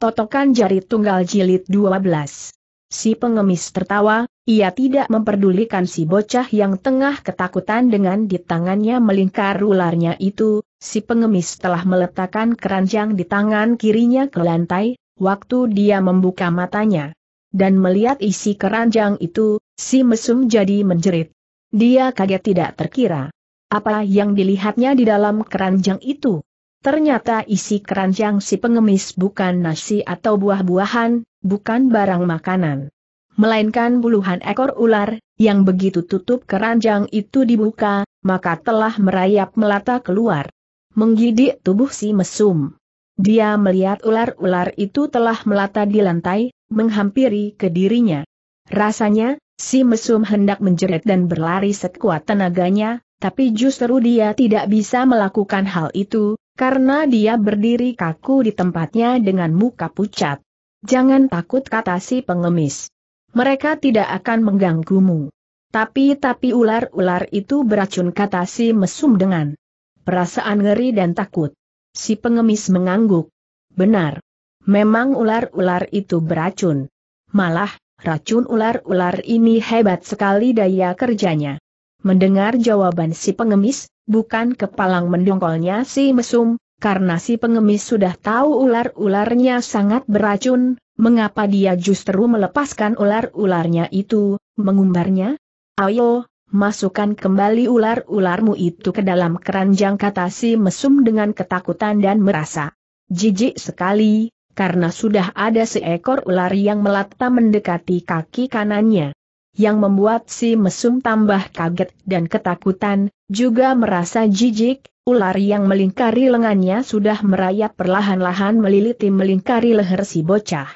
Totokan jari tunggal jilid 12. Si pengemis tertawa, ia tidak memperdulikan si bocah yang tengah ketakutan dengan di tangannya melingkar ularnya itu, si pengemis telah meletakkan keranjang di tangan kirinya ke lantai, waktu dia membuka matanya. Dan melihat isi keranjang itu, si mesum jadi menjerit. Dia kaget tidak terkira. Apa yang dilihatnya di dalam keranjang itu? Ternyata isi keranjang si pengemis bukan nasi atau buah-buahan, bukan barang makanan. Melainkan puluhan ekor ular, yang begitu tutup keranjang itu dibuka, maka telah merayap melata keluar. Menggidik tubuh si mesum. Dia melihat ular-ular itu telah melata di lantai, menghampiri ke dirinya. Rasanya, si mesum hendak menjerit dan berlari sekuat tenaganya, tapi justru dia tidak bisa melakukan hal itu, karena dia berdiri kaku di tempatnya dengan muka pucat. Jangan takut kata si pengemis. Mereka tidak akan mengganggumu. Tapi-tapi ular-ular itu beracun kata si mesum dengan perasaan ngeri dan takut. Si pengemis mengangguk. Benar. Memang ular-ular itu beracun. Malah, racun ular-ular ini hebat sekali daya kerjanya. Mendengar jawaban si pengemis, bukan kepalang mendongkolnya si mesum, karena si pengemis sudah tahu ular-ularnya sangat beracun, mengapa dia justru melepaskan ular-ularnya itu, mengumbarnya? Ayo, masukkan kembali ular-ularmu itu ke dalam keranjang kata si mesum dengan ketakutan dan merasa jijik sekali, karena sudah ada seekor ular yang melata mendekati kaki kanannya yang membuat si mesum tambah kaget dan ketakutan, juga merasa jijik, ular yang melingkari lengannya sudah merayap perlahan-lahan meliliti melingkari leher si bocah.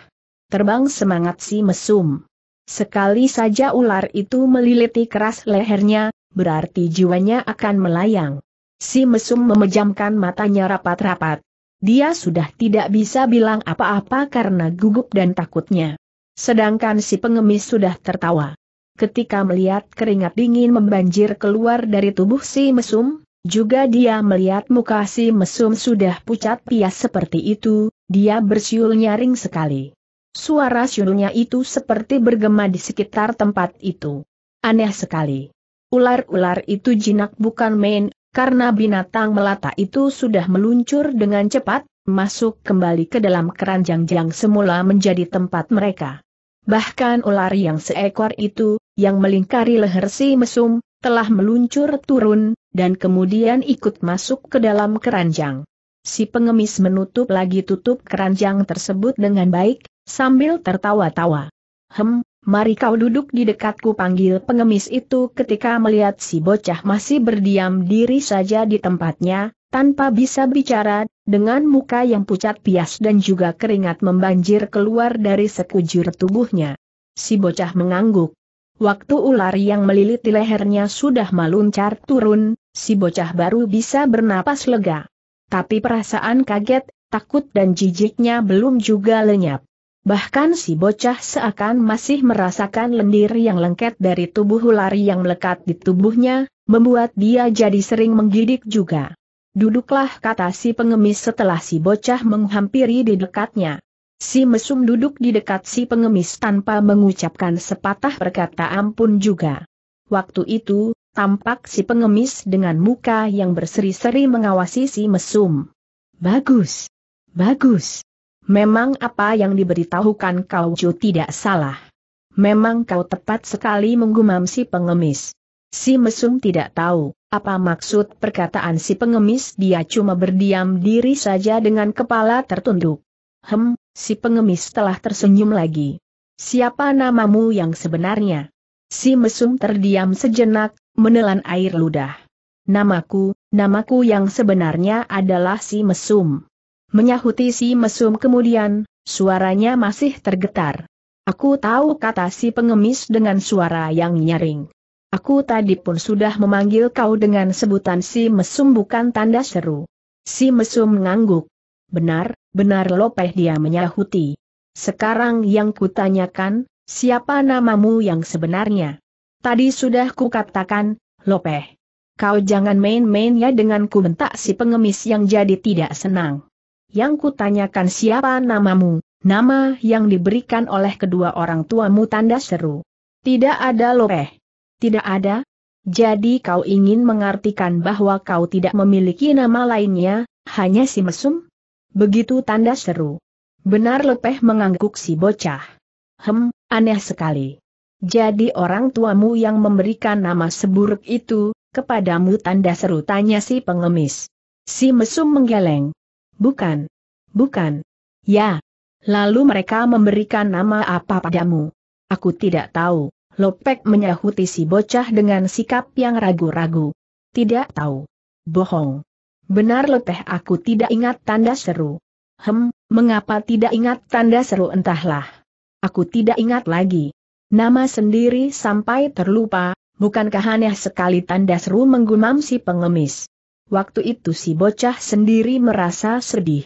Terbang semangat si mesum. Sekali saja ular itu meliliti keras lehernya, berarti jiwanya akan melayang. Si mesum memejamkan matanya rapat-rapat. Dia sudah tidak bisa bilang apa-apa karena gugup dan takutnya. Sedangkan si pengemis sudah tertawa ketika melihat keringat dingin membanjir keluar dari tubuh si mesum, juga dia melihat muka si mesum sudah pucat pias seperti itu, dia bersiul nyaring sekali. Suara siulnya itu seperti bergema di sekitar tempat itu. Aneh sekali. Ular-ular itu jinak bukan main, karena binatang melata itu sudah meluncur dengan cepat, masuk kembali ke dalam keranjang yang semula menjadi tempat mereka. Bahkan ular yang seekor itu, yang melingkari leher si mesum, telah meluncur turun, dan kemudian ikut masuk ke dalam keranjang. Si pengemis menutup lagi tutup keranjang tersebut dengan baik, sambil tertawa-tawa. Hem, mari kau duduk di dekatku panggil pengemis itu ketika melihat si bocah masih berdiam diri saja di tempatnya, tanpa bisa bicara, dengan muka yang pucat pias dan juga keringat membanjir keluar dari sekujur tubuhnya. Si bocah mengangguk. Waktu ular yang meliliti lehernya sudah meluncar turun, si bocah baru bisa bernapas lega. Tapi perasaan kaget, takut dan jijiknya belum juga lenyap. Bahkan si bocah seakan masih merasakan lendir yang lengket dari tubuh ular yang melekat di tubuhnya, membuat dia jadi sering menggidik juga. Duduklah kata si pengemis setelah si bocah menghampiri di dekatnya. Si mesum duduk di dekat si pengemis tanpa mengucapkan sepatah perkataan pun juga. Waktu itu, tampak si pengemis dengan muka yang berseri-seri mengawasi si mesum. Bagus. Bagus. Memang apa yang diberitahukan kau tidak salah. Memang kau tepat sekali menggumam si pengemis. Si mesum tidak tahu, apa maksud perkataan si pengemis dia cuma berdiam diri saja dengan kepala tertunduk. Hem, Si pengemis telah tersenyum lagi. Siapa namamu yang sebenarnya? Si mesum terdiam sejenak, menelan air ludah. Namaku, namaku yang sebenarnya adalah si mesum. Menyahuti si mesum kemudian, suaranya masih tergetar. Aku tahu kata si pengemis dengan suara yang nyaring. Aku tadi pun sudah memanggil kau dengan sebutan si mesum bukan tanda seru. Si mesum ngangguk. Benar, Benar lopeh dia menyahuti. Sekarang yang kutanyakan, siapa namamu yang sebenarnya? Tadi sudah kukatakan, lopeh. Kau jangan main-main ya denganku bentak si pengemis yang jadi tidak senang. Yang kutanyakan siapa namamu, nama yang diberikan oleh kedua orang tuamu tanda seru. Tidak ada lopeh. Tidak ada? Jadi kau ingin mengartikan bahwa kau tidak memiliki nama lainnya, hanya si mesum? Begitu tanda seru. Benar lepeh mengangguk si bocah. Hem, aneh sekali. Jadi orang tuamu yang memberikan nama seburuk itu, kepadamu tanda seru tanya si pengemis. Si mesum menggeleng. Bukan. Bukan. Ya. Lalu mereka memberikan nama apa padamu? Aku tidak tahu. Lopek menyahuti si bocah dengan sikap yang ragu-ragu. Tidak tahu. Bohong. Benar leteh aku tidak ingat tanda seru. Hem, mengapa tidak ingat tanda seru entahlah. Aku tidak ingat lagi. Nama sendiri sampai terlupa, bukankah aneh sekali tanda seru menggumam si pengemis. Waktu itu si bocah sendiri merasa sedih.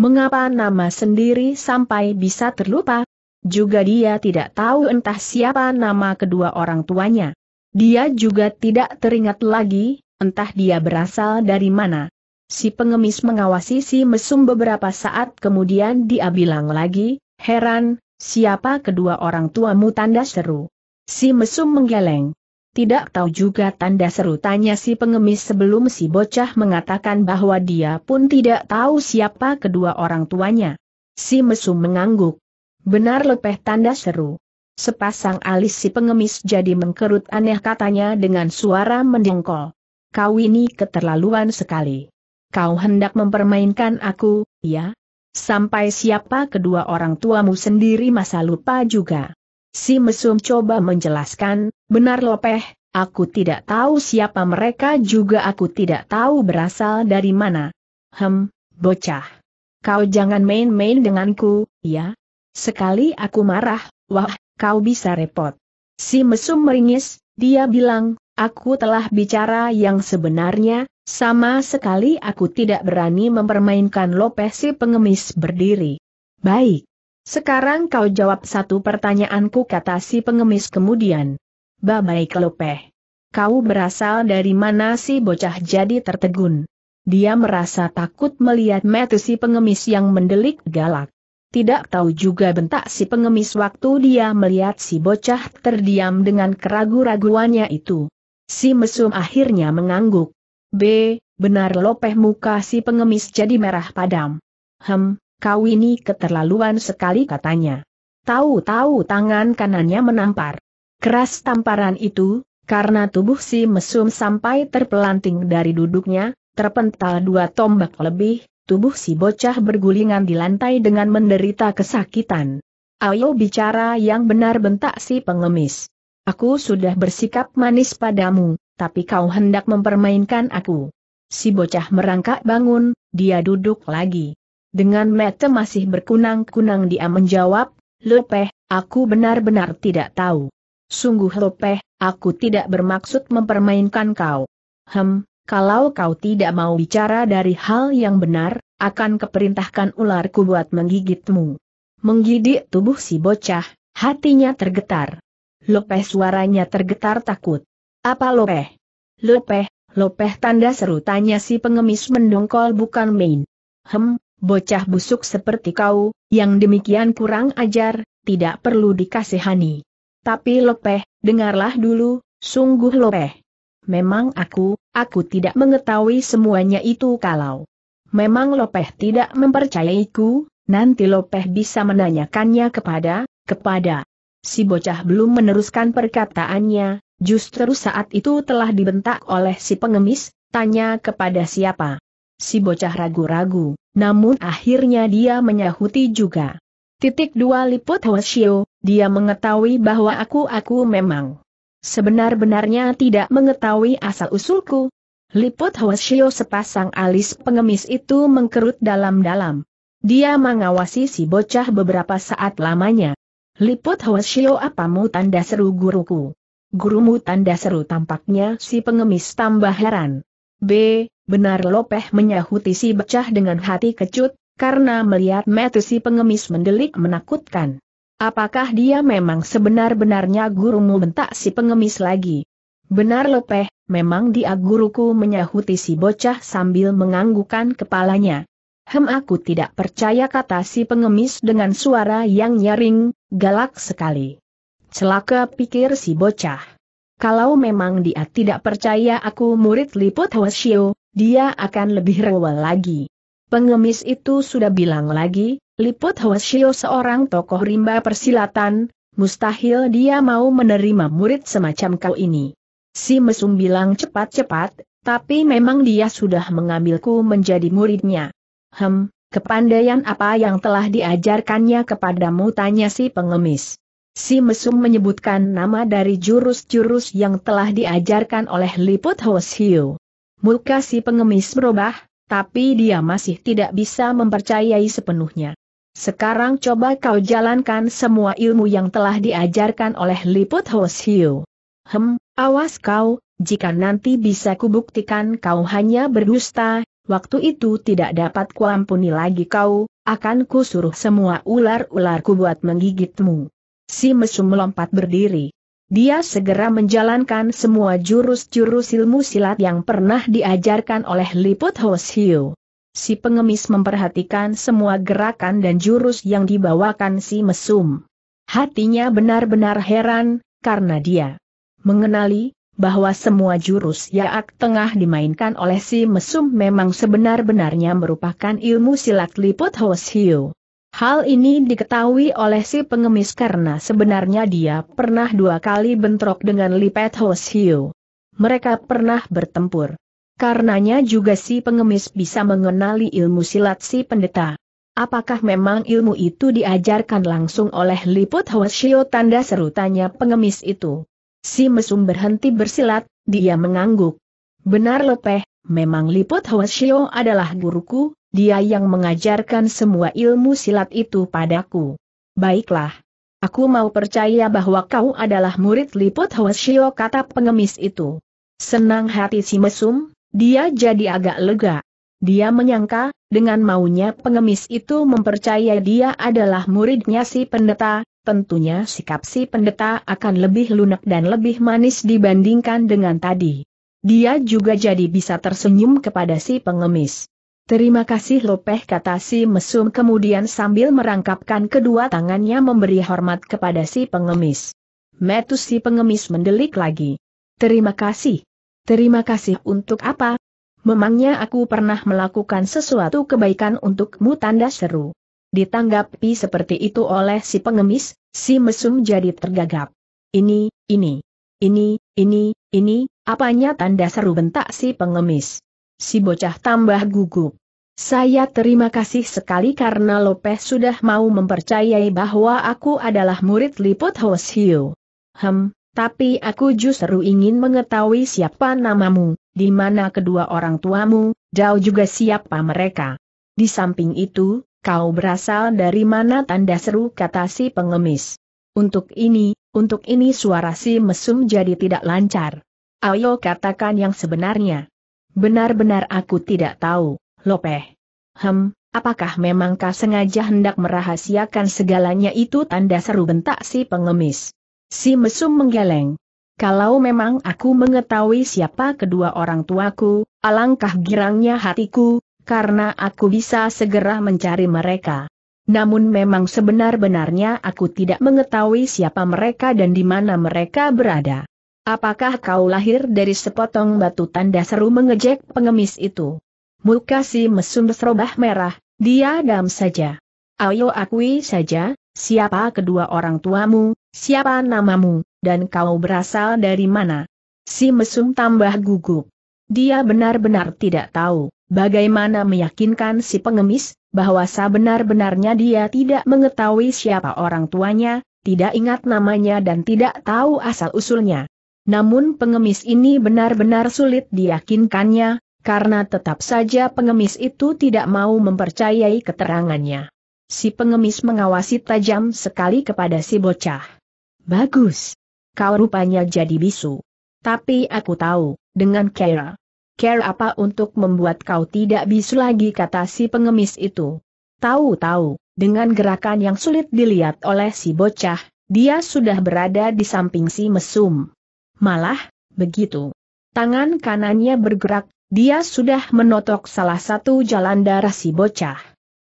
Mengapa nama sendiri sampai bisa terlupa? Juga dia tidak tahu entah siapa nama kedua orang tuanya. Dia juga tidak teringat lagi, entah dia berasal dari mana. Si pengemis mengawasi si mesum beberapa saat kemudian dia bilang lagi, heran, siapa kedua orang tuamu tanda seru. Si mesum menggeleng. Tidak tahu juga tanda seru tanya si pengemis sebelum si bocah mengatakan bahwa dia pun tidak tahu siapa kedua orang tuanya. Si mesum mengangguk. Benar lepeh tanda seru. Sepasang alis si pengemis jadi mengkerut aneh katanya dengan suara mendengkol. Kau ini keterlaluan sekali. Kau hendak mempermainkan aku, ya? Sampai siapa kedua orang tuamu sendiri masa lupa juga. Si mesum coba menjelaskan, benar lopeh, aku tidak tahu siapa mereka juga aku tidak tahu berasal dari mana. Hem, bocah. Kau jangan main-main denganku, ya? Sekali aku marah, wah, kau bisa repot. Si mesum meringis, dia bilang, aku telah bicara yang sebenarnya, sama sekali aku tidak berani mempermainkan si pengemis berdiri. Baik. Sekarang kau jawab satu pertanyaanku kata si pengemis kemudian. Baik Lopeh. Kau berasal dari mana si bocah jadi tertegun? Dia merasa takut melihat metu si pengemis yang mendelik galak. Tidak tahu juga bentak si pengemis waktu dia melihat si bocah terdiam dengan keragu-raguannya itu. Si mesum akhirnya mengangguk. B, benar lopeh muka si pengemis jadi merah padam. Hem, kau ini keterlaluan sekali katanya. Tahu-tahu tangan kanannya menampar. Keras tamparan itu, karena tubuh si mesum sampai terpelanting dari duduknya, terpental dua tombak lebih, tubuh si bocah bergulingan di lantai dengan menderita kesakitan. Ayo bicara yang benar bentak si pengemis. Aku sudah bersikap manis padamu, tapi kau hendak mempermainkan aku. Si bocah merangkak bangun, dia duduk lagi. Dengan mata masih berkunang-kunang dia menjawab, Lopeh, aku benar-benar tidak tahu. Sungguh Lopeh, aku tidak bermaksud mempermainkan kau. Hem, kalau kau tidak mau bicara dari hal yang benar, akan keperintahkan ularku buat menggigitmu. Menggidik tubuh si bocah, hatinya tergetar. Lopeh suaranya tergetar takut. Apa lopeh? Lopeh, lopeh tanda seru tanya si pengemis mendongkol bukan main. Hem, bocah busuk seperti kau, yang demikian kurang ajar, tidak perlu dikasihani. Tapi lopeh, dengarlah dulu, sungguh lopeh. Memang aku, aku tidak mengetahui semuanya itu kalau. Memang lopeh tidak mempercayaiku, nanti lopeh bisa menanyakannya kepada, kepada. Si bocah belum meneruskan perkataannya, Justru saat itu telah dibentak oleh si pengemis, tanya kepada siapa. Si bocah ragu-ragu, namun akhirnya dia menyahuti juga. Titik dua liput Hoshio, dia mengetahui bahwa aku-aku memang sebenar-benarnya tidak mengetahui asal-usulku. Liput Hoshio sepasang alis pengemis itu mengkerut dalam-dalam. Dia mengawasi si bocah beberapa saat lamanya. Liput Hoshio apamu tanda seru guruku. Gurumu tanda seru tampaknya si pengemis tambah heran. B. Benar Lopeh menyahuti si becah dengan hati kecut, karena melihat mata si pengemis mendelik menakutkan. Apakah dia memang sebenar-benarnya gurumu bentak si pengemis lagi? Benar Lopeh, memang dia guruku menyahuti si bocah sambil menganggukan kepalanya. Hem aku tidak percaya kata si pengemis dengan suara yang nyaring, galak sekali. Celaka pikir si bocah. Kalau memang dia tidak percaya aku murid liput Hwasyo, dia akan lebih rewel lagi. Pengemis itu sudah bilang lagi, liput Hwasyo seorang tokoh rimba persilatan, mustahil dia mau menerima murid semacam kau ini. Si mesum bilang cepat-cepat, tapi memang dia sudah mengambilku menjadi muridnya. Hem, kepandaian apa yang telah diajarkannya kepadamu tanya si pengemis. Si Mesum menyebutkan nama dari jurus-jurus yang telah diajarkan oleh Liput Hoshio. Muka si pengemis berubah, tapi dia masih tidak bisa mempercayai sepenuhnya. Sekarang coba kau jalankan semua ilmu yang telah diajarkan oleh Liput Hoshio. Hem, awas kau, jika nanti bisa kubuktikan kau hanya berdusta, waktu itu tidak dapat kuampuni lagi kau, akan kusuruh semua ular-ularku buat menggigitmu si mesum melompat berdiri. Dia segera menjalankan semua jurus-jurus ilmu silat yang pernah diajarkan oleh Liput Hiu. Si pengemis memperhatikan semua gerakan dan jurus yang dibawakan si mesum. Hatinya benar-benar heran, karena dia mengenali bahwa semua jurus Yaak tengah dimainkan oleh si mesum memang sebenar-benarnya merupakan ilmu silat Liput Hiu. Hal ini diketahui oleh si pengemis karena sebenarnya dia pernah dua kali bentrok dengan Lipet Hiu. Mereka pernah bertempur. Karenanya juga si pengemis bisa mengenali ilmu silat si pendeta. Apakah memang ilmu itu diajarkan langsung oleh Liput Hoshiu tanda seru tanya pengemis itu. Si mesum berhenti bersilat, dia mengangguk. Benar Lepeh, memang Liput Hoshiu adalah guruku, dia yang mengajarkan semua ilmu silat itu padaku. Baiklah. Aku mau percaya bahwa kau adalah murid Liput Hwasyo kata pengemis itu. Senang hati si mesum, dia jadi agak lega. Dia menyangka, dengan maunya pengemis itu mempercaya dia adalah muridnya si pendeta, tentunya sikap si pendeta akan lebih lunak dan lebih manis dibandingkan dengan tadi. Dia juga jadi bisa tersenyum kepada si pengemis. Terima kasih Lopeh kata si mesum kemudian sambil merangkapkan kedua tangannya memberi hormat kepada si pengemis. Metus si pengemis mendelik lagi. Terima kasih. Terima kasih untuk apa? Memangnya aku pernah melakukan sesuatu kebaikan untukmu tanda seru. Ditanggapi seperti itu oleh si pengemis, si mesum jadi tergagap. Ini, ini, ini, ini, ini, apanya tanda seru bentak si pengemis si bocah tambah gugup. Saya terima kasih sekali karena Lopez sudah mau mempercayai bahwa aku adalah murid Liput Hiu. Hem, tapi aku justru ingin mengetahui siapa namamu, di mana kedua orang tuamu, jauh juga siapa mereka. Di samping itu, kau berasal dari mana tanda seru kata si pengemis. Untuk ini, untuk ini suara si mesum jadi tidak lancar. Ayo katakan yang sebenarnya. Benar-benar aku tidak tahu, Lopeh. Hem, apakah memang kau sengaja hendak merahasiakan segalanya itu tanda seru bentak si pengemis. Si mesum menggeleng. Kalau memang aku mengetahui siapa kedua orang tuaku, alangkah girangnya hatiku, karena aku bisa segera mencari mereka. Namun memang sebenar-benarnya aku tidak mengetahui siapa mereka dan di mana mereka berada. Apakah kau lahir dari sepotong batu tanda seru mengejek pengemis itu? Muka si mesum berserobah merah, Dia dam saja. Ayo akui saja, siapa kedua orang tuamu, siapa namamu, dan kau berasal dari mana? Si mesum tambah gugup. Dia benar-benar tidak tahu, bagaimana meyakinkan si pengemis, bahwa sebenar-benarnya dia tidak mengetahui siapa orang tuanya, tidak ingat namanya dan tidak tahu asal-usulnya. Namun pengemis ini benar-benar sulit diyakinkannya, karena tetap saja pengemis itu tidak mau mempercayai keterangannya. Si pengemis mengawasi tajam sekali kepada si bocah. Bagus. Kau rupanya jadi bisu. Tapi aku tahu, dengan care. Care apa untuk membuat kau tidak bisu lagi kata si pengemis itu. Tahu-tahu, dengan gerakan yang sulit dilihat oleh si bocah, dia sudah berada di samping si mesum. Malah, begitu. Tangan kanannya bergerak, dia sudah menotok salah satu jalan darah si bocah.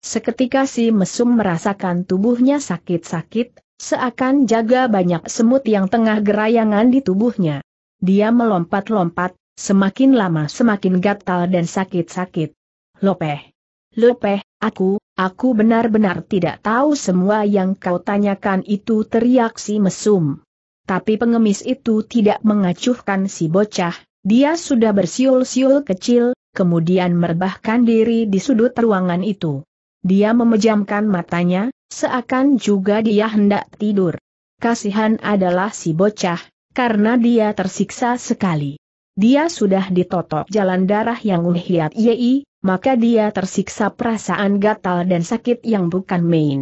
Seketika si mesum merasakan tubuhnya sakit-sakit, seakan jaga banyak semut yang tengah gerayangan di tubuhnya. Dia melompat-lompat, semakin lama semakin gatal dan sakit-sakit. Lopeh. Lopeh, aku, aku benar-benar tidak tahu semua yang kau tanyakan itu teriak si mesum tapi pengemis itu tidak mengacuhkan si bocah, dia sudah bersiul-siul kecil, kemudian merebahkan diri di sudut ruangan itu. Dia memejamkan matanya, seakan juga dia hendak tidur. Kasihan adalah si bocah, karena dia tersiksa sekali. Dia sudah ditotok jalan darah yang uhiat yei, maka dia tersiksa perasaan gatal dan sakit yang bukan main.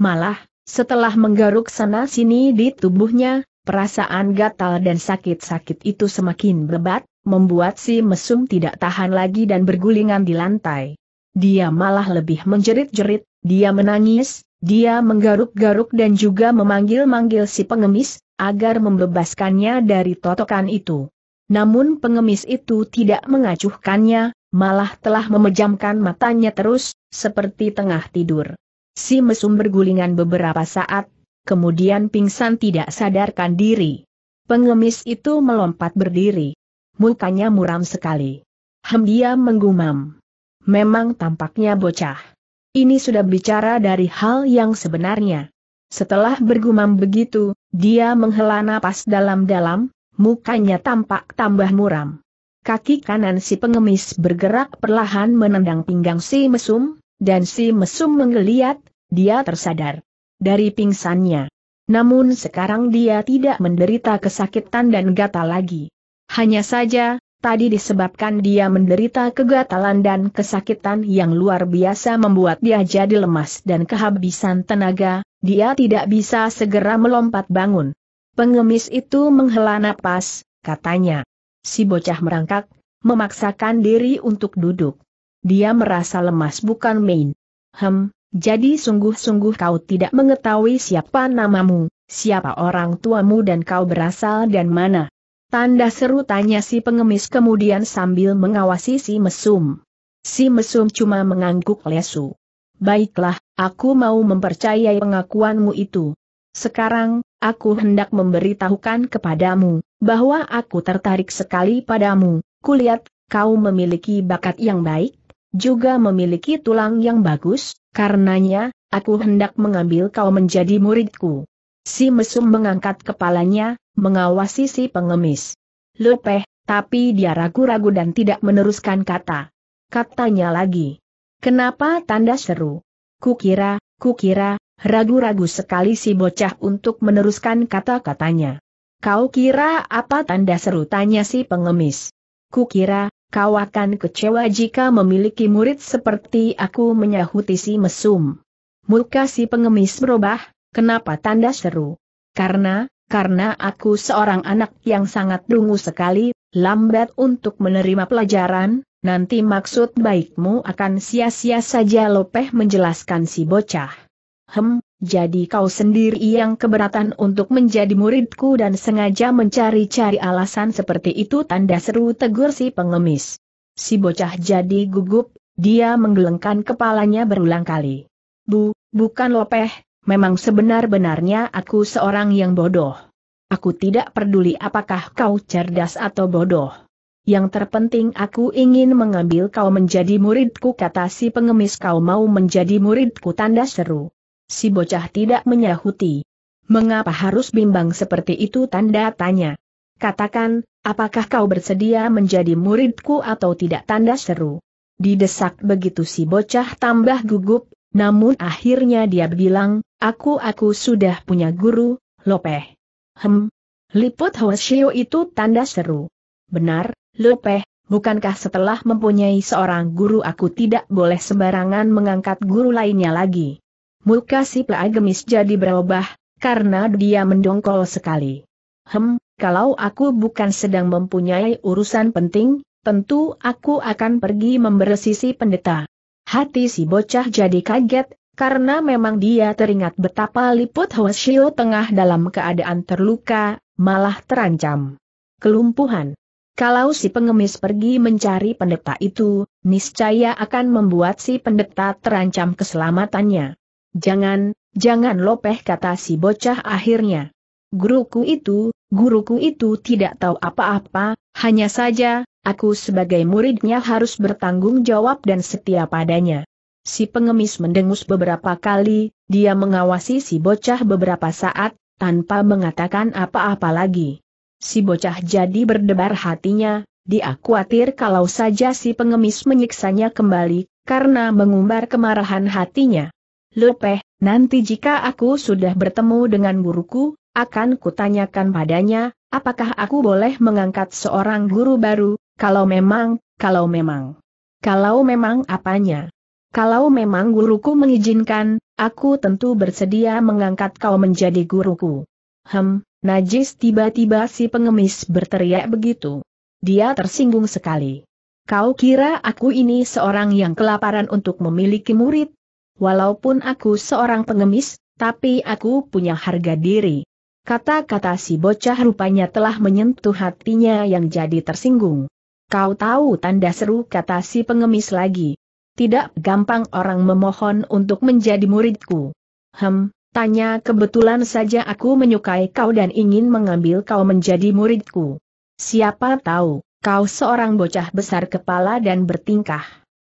Malah, setelah menggaruk sana-sini di tubuhnya, Perasaan gatal dan sakit-sakit itu semakin berat, membuat si mesum tidak tahan lagi dan bergulingan di lantai. Dia malah lebih menjerit-jerit, dia menangis, dia menggaruk-garuk dan juga memanggil-manggil si pengemis, agar membebaskannya dari totokan itu. Namun pengemis itu tidak mengacuhkannya, malah telah memejamkan matanya terus, seperti tengah tidur. Si mesum bergulingan beberapa saat, kemudian pingsan tidak sadarkan diri. Pengemis itu melompat berdiri. Mukanya muram sekali. dia menggumam. Memang tampaknya bocah. Ini sudah bicara dari hal yang sebenarnya. Setelah bergumam begitu, dia menghela napas dalam-dalam, mukanya tampak tambah muram. Kaki kanan si pengemis bergerak perlahan menendang pinggang si mesum, dan si mesum menggeliat, dia tersadar dari pingsannya. Namun sekarang dia tidak menderita kesakitan dan gatal lagi. Hanya saja, tadi disebabkan dia menderita kegatalan dan kesakitan yang luar biasa membuat dia jadi lemas dan kehabisan tenaga, dia tidak bisa segera melompat bangun. Pengemis itu menghela napas, katanya. Si bocah merangkak, memaksakan diri untuk duduk. Dia merasa lemas bukan main. Hem, jadi sungguh-sungguh kau tidak mengetahui siapa namamu, siapa orang tuamu dan kau berasal dan mana. Tanda seru tanya si pengemis kemudian sambil mengawasi si mesum. Si mesum cuma mengangguk lesu. Baiklah, aku mau mempercayai pengakuanmu itu. Sekarang, aku hendak memberitahukan kepadamu, bahwa aku tertarik sekali padamu, kulihat, kau memiliki bakat yang baik, juga memiliki tulang yang bagus, Karenanya, aku hendak mengambil kau menjadi muridku. Si mesum mengangkat kepalanya, mengawasi si pengemis. Lepeh, tapi dia ragu-ragu dan tidak meneruskan kata. Katanya lagi. Kenapa tanda seru? Kukira, kukira, ragu-ragu sekali si bocah untuk meneruskan kata-katanya. Kau kira apa tanda seru tanya si pengemis? Kukira, kau akan kecewa jika memiliki murid seperti aku menyahuti si mesum. Muka si pengemis berubah, kenapa tanda seru? Karena, karena aku seorang anak yang sangat dungu sekali, lambat untuk menerima pelajaran, nanti maksud baikmu akan sia-sia saja Lopeh menjelaskan si bocah. Hem, jadi kau sendiri yang keberatan untuk menjadi muridku dan sengaja mencari-cari alasan seperti itu tanda seru tegur si pengemis. Si bocah jadi gugup, dia menggelengkan kepalanya berulang kali. Bu, bukan lopeh, memang sebenar-benarnya aku seorang yang bodoh. Aku tidak peduli apakah kau cerdas atau bodoh. Yang terpenting aku ingin mengambil kau menjadi muridku kata si pengemis kau mau menjadi muridku tanda seru si bocah tidak menyahuti. Mengapa harus bimbang seperti itu tanda tanya? Katakan, apakah kau bersedia menjadi muridku atau tidak tanda seru? Didesak begitu si bocah tambah gugup, namun akhirnya dia bilang, aku aku sudah punya guru, Lopeh. Hem. Liput Hoshio itu tanda seru. Benar, Lopeh, bukankah setelah mempunyai seorang guru aku tidak boleh sembarangan mengangkat guru lainnya lagi? Muka si gemis jadi berubah, karena dia mendongkol sekali. Hem, kalau aku bukan sedang mempunyai urusan penting, tentu aku akan pergi membersisi pendeta. Hati si bocah jadi kaget, karena memang dia teringat betapa liput Hoshio tengah dalam keadaan terluka, malah terancam kelumpuhan. Kalau si pengemis pergi mencari pendeta itu, niscaya akan membuat si pendeta terancam keselamatannya. Jangan, jangan lopeh kata si bocah akhirnya. Guruku itu, guruku itu tidak tahu apa-apa, hanya saja, aku sebagai muridnya harus bertanggung jawab dan setia padanya. Si pengemis mendengus beberapa kali, dia mengawasi si bocah beberapa saat, tanpa mengatakan apa-apa lagi. Si bocah jadi berdebar hatinya, dia khawatir kalau saja si pengemis menyiksanya kembali, karena mengumbar kemarahan hatinya. Lepeh, nanti jika aku sudah bertemu dengan guruku, akan kutanyakan padanya, apakah aku boleh mengangkat seorang guru baru, kalau memang, kalau memang. Kalau memang apanya? Kalau memang guruku mengizinkan, aku tentu bersedia mengangkat kau menjadi guruku. Hem, najis tiba-tiba si pengemis berteriak begitu. Dia tersinggung sekali. Kau kira aku ini seorang yang kelaparan untuk memiliki murid, Walaupun aku seorang pengemis, tapi aku punya harga diri. Kata-kata si bocah rupanya telah menyentuh hatinya yang jadi tersinggung. Kau tahu tanda seru kata si pengemis lagi. Tidak gampang orang memohon untuk menjadi muridku. Hem, tanya kebetulan saja aku menyukai kau dan ingin mengambil kau menjadi muridku. Siapa tahu, kau seorang bocah besar kepala dan bertingkah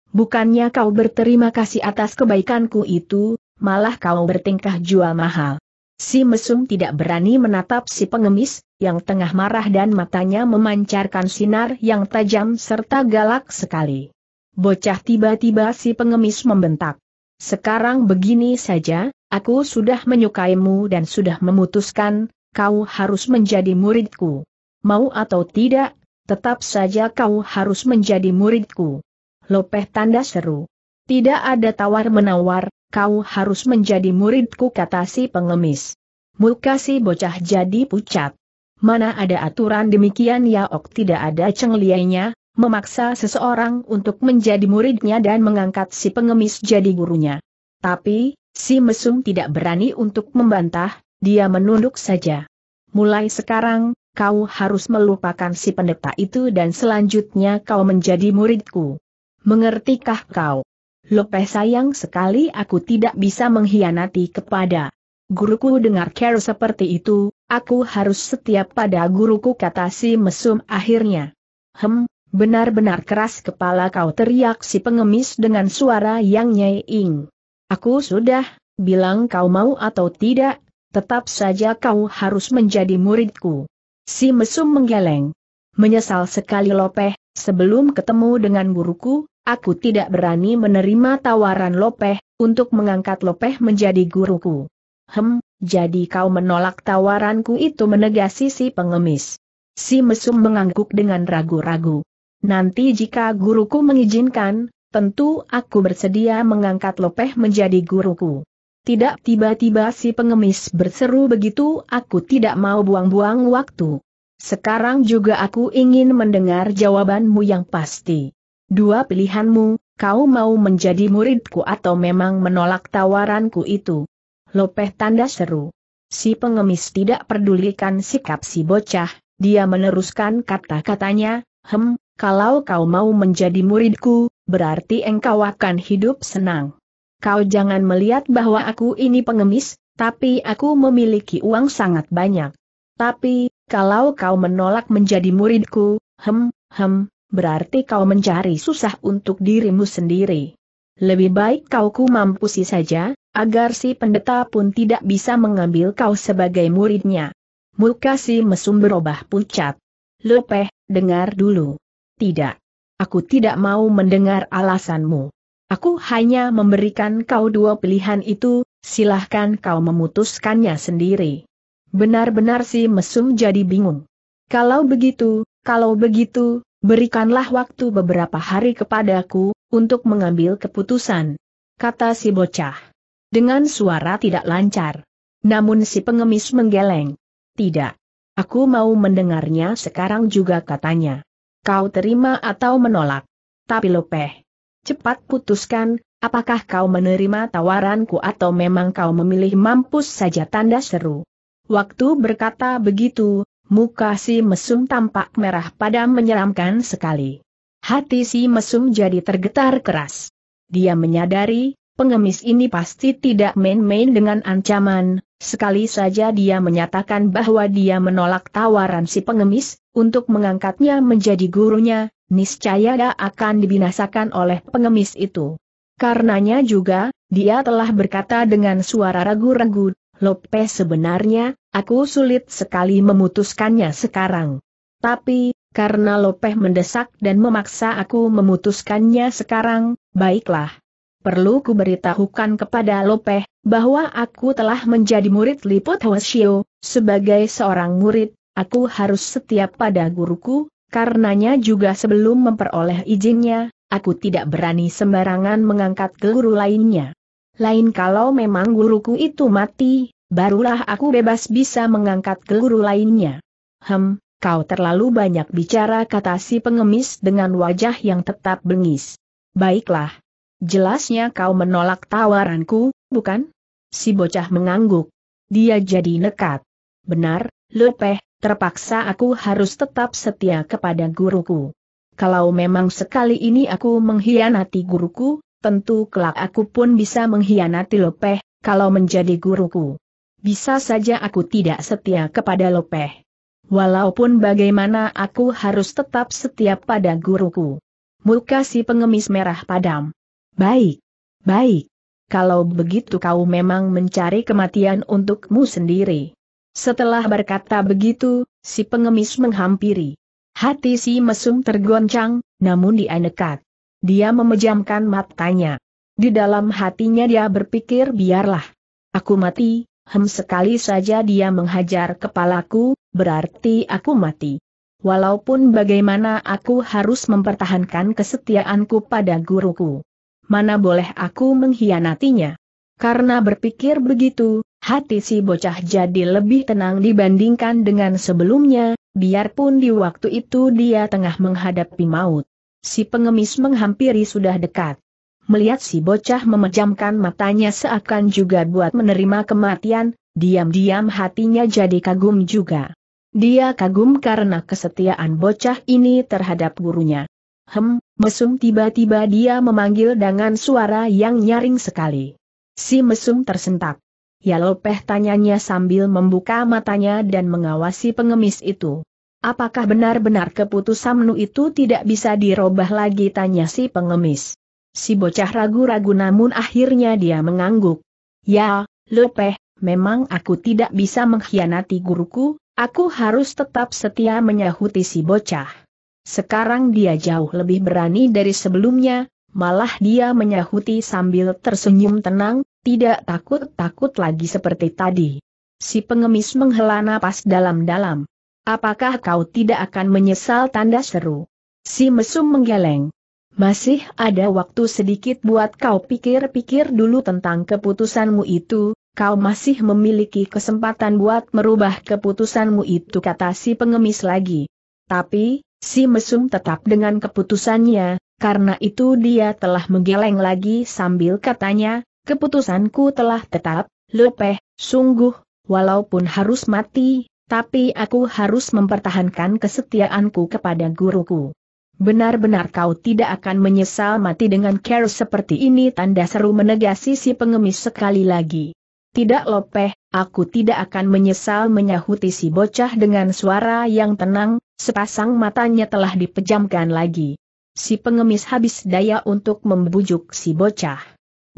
bukannya kau berterima kasih atas kebaikanku itu, malah kau bertingkah jual mahal. Si mesum tidak berani menatap si pengemis, yang tengah marah dan matanya memancarkan sinar yang tajam serta galak sekali. Bocah tiba-tiba si pengemis membentak. Sekarang begini saja, aku sudah menyukaimu dan sudah memutuskan, kau harus menjadi muridku. Mau atau tidak, tetap saja kau harus menjadi muridku. Lopeh tanda seru. Tidak ada tawar-menawar, kau harus menjadi muridku kata si pengemis. Muka si bocah jadi pucat. Mana ada aturan demikian ya, ok? tidak ada cengliainya, memaksa seseorang untuk menjadi muridnya dan mengangkat si pengemis jadi gurunya. Tapi, si mesum tidak berani untuk membantah, dia menunduk saja. Mulai sekarang, kau harus melupakan si pendeta itu dan selanjutnya kau menjadi muridku. Mengertikah kau? Lope sayang sekali aku tidak bisa mengkhianati kepada guruku dengar care seperti itu, aku harus setia pada guruku kata si mesum akhirnya. Hem, benar-benar keras kepala kau teriak si pengemis dengan suara yang nyeing. Aku sudah, bilang kau mau atau tidak, tetap saja kau harus menjadi muridku. Si mesum menggeleng. Menyesal sekali Lopeh, sebelum ketemu dengan guruku, aku tidak berani menerima tawaran Lopeh, untuk mengangkat Lopeh menjadi guruku. Hem, jadi kau menolak tawaranku itu menegasi si pengemis. Si mesum mengangguk dengan ragu-ragu. Nanti jika guruku mengizinkan, tentu aku bersedia mengangkat Lopeh menjadi guruku. Tidak tiba-tiba si pengemis berseru begitu, aku tidak mau buang-buang waktu. Sekarang juga aku ingin mendengar jawabanmu yang pasti. Dua pilihanmu, kau mau menjadi muridku atau memang menolak tawaranku itu. Lopeh tanda seru. Si pengemis tidak pedulikan sikap si bocah, dia meneruskan kata-katanya, hem, kalau kau mau menjadi muridku, berarti engkau akan hidup senang. Kau jangan melihat bahwa aku ini pengemis, tapi aku memiliki uang sangat banyak. Tapi, kalau kau menolak menjadi muridku, hem, hem, berarti kau mencari susah untuk dirimu sendiri. Lebih baik kau ku mampusi saja, agar si pendeta pun tidak bisa mengambil kau sebagai muridnya. Muka si mesum berubah pucat. Lepeh, dengar dulu. Tidak. Aku tidak mau mendengar alasanmu. Aku hanya memberikan kau dua pilihan itu, silahkan kau memutuskannya sendiri. Benar-benar si mesum jadi bingung. Kalau begitu, kalau begitu, Berikanlah waktu beberapa hari kepadaku, untuk mengambil keputusan. Kata si bocah. Dengan suara tidak lancar. Namun si pengemis menggeleng. Tidak. Aku mau mendengarnya sekarang juga katanya. Kau terima atau menolak. Tapi lopeh. Cepat putuskan, apakah kau menerima tawaranku atau memang kau memilih mampus saja tanda seru. Waktu berkata begitu, Muka si mesum tampak merah pada menyeramkan sekali. Hati si mesum jadi tergetar keras. Dia menyadari, pengemis ini pasti tidak main-main dengan ancaman, sekali saja dia menyatakan bahwa dia menolak tawaran si pengemis, untuk mengangkatnya menjadi gurunya, niscaya dia akan dibinasakan oleh pengemis itu. Karenanya juga, dia telah berkata dengan suara ragu-ragu, Lope sebenarnya, Aku sulit sekali memutuskannya sekarang. Tapi, karena Lopeh mendesak dan memaksa aku memutuskannya sekarang, baiklah. Perlu kuberitahukan kepada Lopeh, bahwa aku telah menjadi murid Liput Hwasyo, sebagai seorang murid, aku harus setia pada guruku, karenanya juga sebelum memperoleh izinnya, aku tidak berani sembarangan mengangkat guru lainnya. Lain kalau memang guruku itu mati, Barulah aku bebas bisa mengangkat guru lainnya. Hem, kau terlalu banyak bicara kata si pengemis dengan wajah yang tetap bengis. Baiklah. Jelasnya kau menolak tawaranku, bukan? Si bocah mengangguk. Dia jadi nekat. Benar, Lepeh, terpaksa aku harus tetap setia kepada guruku. Kalau memang sekali ini aku mengkhianati guruku, tentu kelak aku pun bisa mengkhianati Lepeh, kalau menjadi guruku. Bisa saja aku tidak setia kepada Lopeh. Walaupun bagaimana aku harus tetap setia pada guruku. Muka si pengemis merah padam. Baik. Baik. Kalau begitu kau memang mencari kematian untukmu sendiri. Setelah berkata begitu, si pengemis menghampiri. Hati si mesum tergoncang, namun dia nekat. Dia memejamkan matanya. Di dalam hatinya dia berpikir biarlah. Aku mati, Hem sekali saja dia menghajar kepalaku, berarti aku mati. Walaupun bagaimana aku harus mempertahankan kesetiaanku pada guruku. Mana boleh aku mengkhianatinya. Karena berpikir begitu, hati si bocah jadi lebih tenang dibandingkan dengan sebelumnya, biarpun di waktu itu dia tengah menghadapi maut. Si pengemis menghampiri sudah dekat melihat si bocah memejamkan matanya seakan juga buat menerima kematian, diam-diam hatinya jadi kagum juga. Dia kagum karena kesetiaan bocah ini terhadap gurunya. Hem, mesum tiba-tiba dia memanggil dengan suara yang nyaring sekali. Si mesum tersentak. Ya lopeh tanyanya sambil membuka matanya dan mengawasi pengemis itu. Apakah benar-benar keputusan keputusanmu itu tidak bisa dirobah lagi tanya si pengemis. Si bocah ragu-ragu namun akhirnya dia mengangguk. Ya, Lepeh, memang aku tidak bisa mengkhianati guruku, aku harus tetap setia menyahuti si bocah. Sekarang dia jauh lebih berani dari sebelumnya, malah dia menyahuti sambil tersenyum tenang, tidak takut-takut lagi seperti tadi. Si pengemis menghela napas dalam-dalam. Apakah kau tidak akan menyesal tanda seru? Si mesum menggeleng. Masih ada waktu sedikit buat kau pikir-pikir dulu tentang keputusanmu itu, kau masih memiliki kesempatan buat merubah keputusanmu itu kata si pengemis lagi. Tapi, si mesum tetap dengan keputusannya, karena itu dia telah menggeleng lagi sambil katanya, keputusanku telah tetap, lepeh, sungguh, walaupun harus mati, tapi aku harus mempertahankan kesetiaanku kepada guruku. Benar-benar kau tidak akan menyesal mati dengan care seperti ini tanda seru menegasi si pengemis sekali lagi. Tidak lopeh, aku tidak akan menyesal menyahuti si bocah dengan suara yang tenang, sepasang matanya telah dipejamkan lagi. Si pengemis habis daya untuk membujuk si bocah.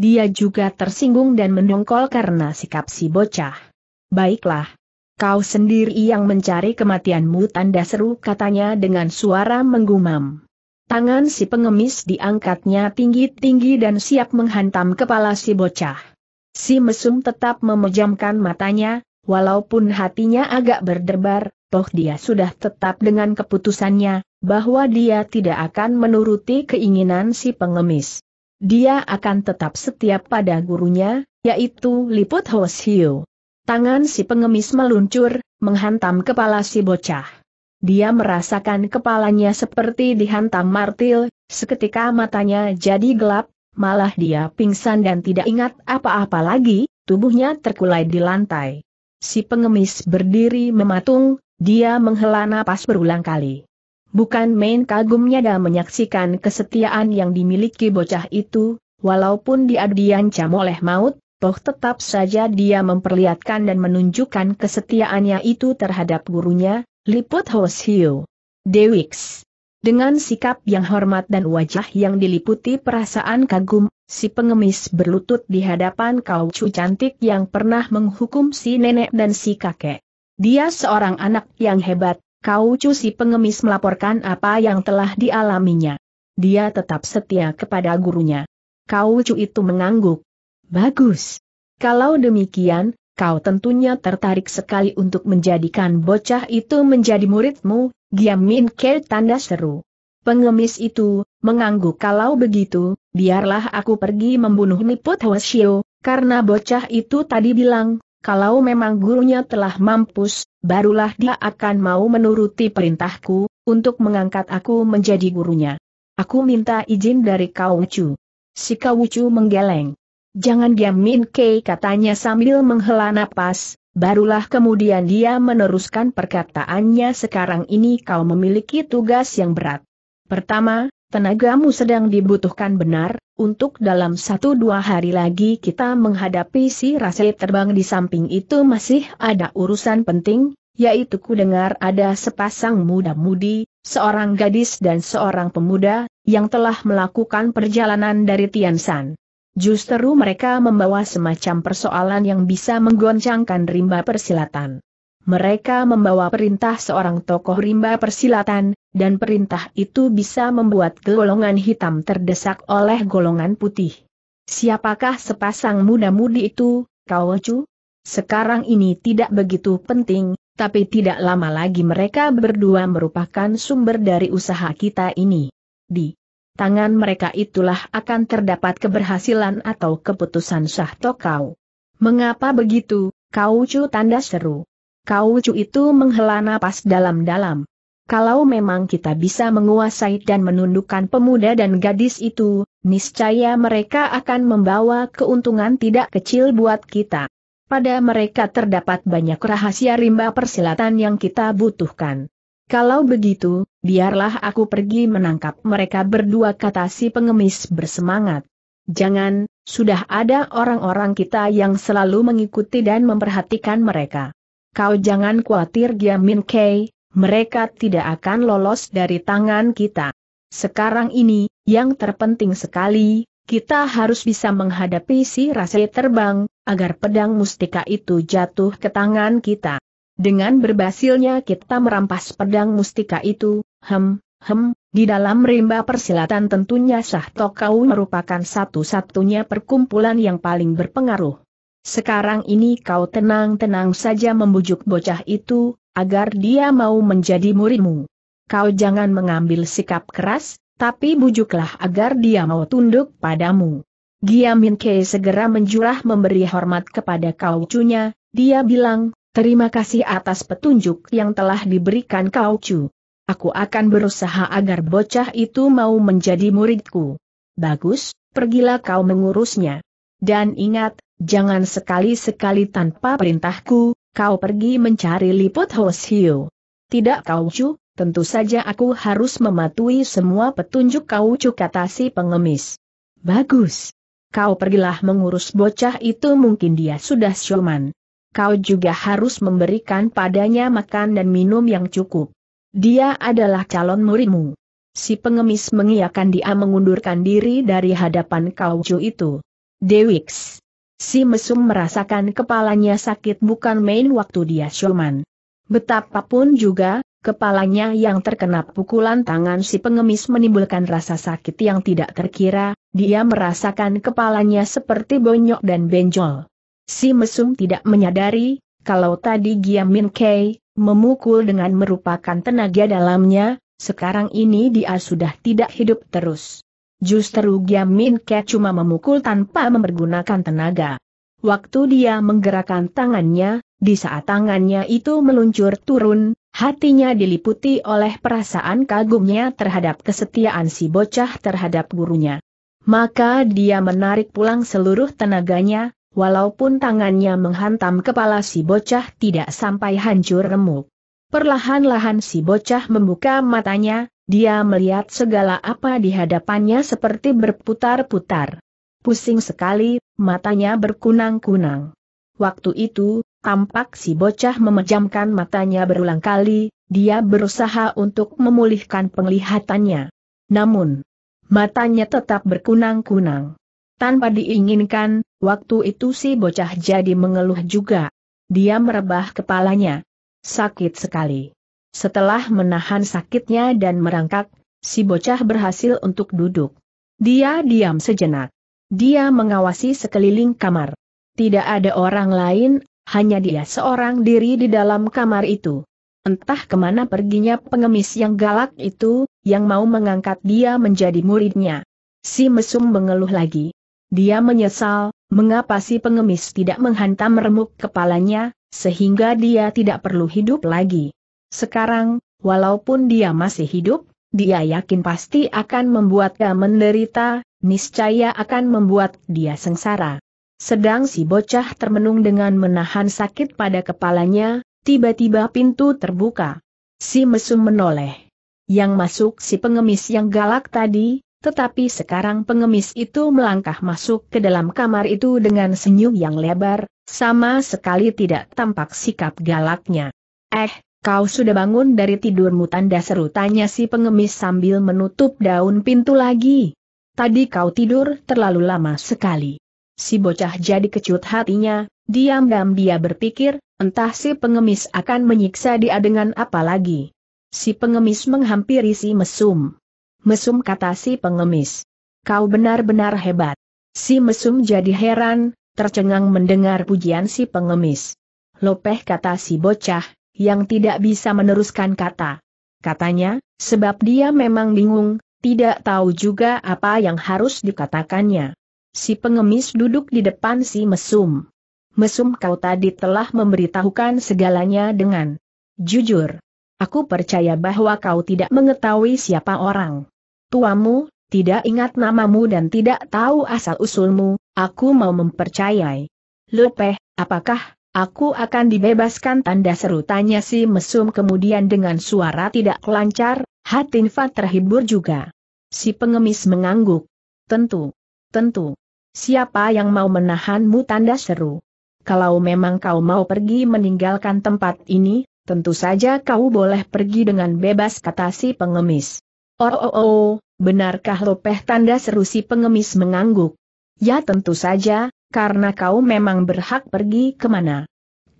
Dia juga tersinggung dan mendongkol karena sikap si bocah. Baiklah, Kau sendiri yang mencari kematianmu tanda seru katanya dengan suara menggumam. Tangan si pengemis diangkatnya tinggi-tinggi dan siap menghantam kepala si bocah. Si mesum tetap memejamkan matanya, walaupun hatinya agak berdebar, toh dia sudah tetap dengan keputusannya, bahwa dia tidak akan menuruti keinginan si pengemis. Dia akan tetap setia pada gurunya, yaitu Liput Hoshio. Tangan si pengemis meluncur, menghantam kepala si bocah. Dia merasakan kepalanya seperti dihantam martil, seketika matanya jadi gelap, malah dia pingsan dan tidak ingat apa-apa lagi, tubuhnya terkulai di lantai. Si pengemis berdiri mematung, dia menghela napas berulang kali. Bukan main kagumnya dan menyaksikan kesetiaan yang dimiliki bocah itu, walaupun dia diancam oleh maut, toh tetap saja dia memperlihatkan dan menunjukkan kesetiaannya itu terhadap gurunya, liput Hosio. Dewix. Dengan sikap yang hormat dan wajah yang diliputi perasaan kagum, si pengemis berlutut di hadapan kaucu cantik yang pernah menghukum si nenek dan si kakek. Dia seorang anak yang hebat, kaucu si pengemis melaporkan apa yang telah dialaminya. Dia tetap setia kepada gurunya. Kaucu itu mengangguk, Bagus. Kalau demikian, kau tentunya tertarik sekali untuk menjadikan bocah itu menjadi muridmu, Giam Min Ke tanda seru. Pengemis itu, mengangguk kalau begitu, biarlah aku pergi membunuh Niput Hwasyo, karena bocah itu tadi bilang, kalau memang gurunya telah mampus, barulah dia akan mau menuruti perintahku, untuk mengangkat aku menjadi gurunya. Aku minta izin dari Kau Wucu. Si Kau Wucu menggeleng. Jangan Min Kei katanya sambil menghela napas, barulah kemudian dia meneruskan perkataannya sekarang ini kau memiliki tugas yang berat. Pertama, Tenagamu sedang dibutuhkan benar, untuk dalam satu dua hari lagi kita menghadapi si Rasel terbang di samping itu masih ada urusan penting, yaitu ku dengar ada sepasang muda-mudi, seorang gadis dan seorang pemuda, yang telah melakukan perjalanan dari Tiansan. Justru mereka membawa semacam persoalan yang bisa menggoncangkan rimba persilatan. Mereka membawa perintah seorang tokoh rimba persilatan, dan perintah itu bisa membuat golongan hitam terdesak oleh golongan putih. Siapakah sepasang muda-mudi itu, kau cu? Sekarang ini tidak begitu penting, tapi tidak lama lagi mereka berdua merupakan sumber dari usaha kita ini. Di tangan mereka itulah akan terdapat keberhasilan atau keputusan sah tokau. Mengapa begitu, kau cu tanda seru. Kau cu itu menghela napas dalam-dalam. Kalau memang kita bisa menguasai dan menundukkan pemuda dan gadis itu, niscaya mereka akan membawa keuntungan tidak kecil buat kita. Pada mereka terdapat banyak rahasia rimba persilatan yang kita butuhkan. Kalau begitu, Biarlah aku pergi menangkap mereka berdua kata si pengemis bersemangat. Jangan, sudah ada orang-orang kita yang selalu mengikuti dan memperhatikan mereka. Kau jangan khawatir Giamin Min Kei, mereka tidak akan lolos dari tangan kita. Sekarang ini, yang terpenting sekali, kita harus bisa menghadapi si rase terbang, agar pedang mustika itu jatuh ke tangan kita. Dengan berhasilnya kita merampas pedang mustika itu, Hem, hem, di dalam rimba persilatan tentunya Sah Tokau merupakan satu-satunya perkumpulan yang paling berpengaruh. Sekarang ini kau tenang-tenang saja membujuk bocah itu, agar dia mau menjadi murimu. Kau jangan mengambil sikap keras, tapi bujuklah agar dia mau tunduk padamu. Giamin Kei segera menjurah memberi hormat kepada kau cunya, dia bilang, terima kasih atas petunjuk yang telah diberikan kau kaucu. Aku akan berusaha agar bocah itu mau menjadi muridku. Bagus, pergilah kau mengurusnya. Dan ingat, jangan sekali-sekali tanpa perintahku, kau pergi mencari liput Hoshiu. Tidak kau cu, tentu saja aku harus mematuhi semua petunjuk kau cu kata si pengemis. Bagus. Kau pergilah mengurus bocah itu mungkin dia sudah syoman. Kau juga harus memberikan padanya makan dan minum yang cukup. Dia adalah calon murimu. Si pengemis mengiakan dia mengundurkan diri dari hadapan kauju itu. Dewix. Si mesum merasakan kepalanya sakit bukan main waktu dia syoman. Betapapun juga, kepalanya yang terkena pukulan tangan si pengemis menimbulkan rasa sakit yang tidak terkira, dia merasakan kepalanya seperti bonyok dan benjol. Si mesum tidak menyadari, kalau tadi Giamin Kei, memukul dengan merupakan tenaga dalamnya, sekarang ini dia sudah tidak hidup terus. Justru Min Ke cuma memukul tanpa mempergunakan tenaga. Waktu dia menggerakkan tangannya, di saat tangannya itu meluncur turun, hatinya diliputi oleh perasaan kagumnya terhadap kesetiaan si bocah terhadap gurunya. Maka dia menarik pulang seluruh tenaganya, Walaupun tangannya menghantam kepala si bocah tidak sampai hancur remuk. Perlahan-lahan si bocah membuka matanya, dia melihat segala apa di hadapannya seperti berputar-putar. Pusing sekali, matanya berkunang-kunang. Waktu itu, tampak si bocah memejamkan matanya berulang kali, dia berusaha untuk memulihkan penglihatannya. Namun, matanya tetap berkunang-kunang. Tanpa diinginkan, waktu itu si bocah jadi mengeluh juga. Dia merebah kepalanya. Sakit sekali. Setelah menahan sakitnya dan merangkak, si bocah berhasil untuk duduk. Dia diam sejenak. Dia mengawasi sekeliling kamar. Tidak ada orang lain, hanya dia seorang diri di dalam kamar itu. Entah kemana perginya pengemis yang galak itu, yang mau mengangkat dia menjadi muridnya. Si mesum mengeluh lagi. Dia menyesal, mengapa si pengemis tidak menghantam remuk kepalanya, sehingga dia tidak perlu hidup lagi. Sekarang, walaupun dia masih hidup, dia yakin pasti akan membuatnya menderita, niscaya akan membuat dia sengsara. Sedang si bocah termenung dengan menahan sakit pada kepalanya, tiba-tiba pintu terbuka. Si mesum menoleh. Yang masuk si pengemis yang galak tadi, tetapi sekarang pengemis itu melangkah masuk ke dalam kamar itu dengan senyum yang lebar, sama sekali tidak tampak sikap galaknya. Eh, kau sudah bangun dari tidurmu tanda seru tanya si pengemis sambil menutup daun pintu lagi. Tadi kau tidur terlalu lama sekali. Si bocah jadi kecut hatinya, diam-diam dia berpikir, entah si pengemis akan menyiksa dia dengan apa lagi. Si pengemis menghampiri si mesum mesum kata si pengemis. Kau benar-benar hebat. Si mesum jadi heran, tercengang mendengar pujian si pengemis. Lopeh kata si bocah, yang tidak bisa meneruskan kata. Katanya, sebab dia memang bingung, tidak tahu juga apa yang harus dikatakannya. Si pengemis duduk di depan si mesum. Mesum kau tadi telah memberitahukan segalanya dengan jujur. Aku percaya bahwa kau tidak mengetahui siapa orang. Tuamu, tidak ingat namamu dan tidak tahu asal-usulmu, aku mau mempercayai. Lepeh, apakah Aku akan dibebaskan tanda seru tanya si mesum kemudian dengan suara tidak lancar, Hatinfa terhibur juga. Si pengemis mengangguk. Tentu. Tentu. Siapa yang mau menahanmu tanda seru? Kalau memang kau mau pergi meninggalkan tempat ini, tentu saja kau boleh pergi dengan bebas kata si pengemis. Oh oh oh, benarkah lopeh tanda seru si pengemis mengangguk? Ya tentu saja, karena kau memang berhak pergi kemana.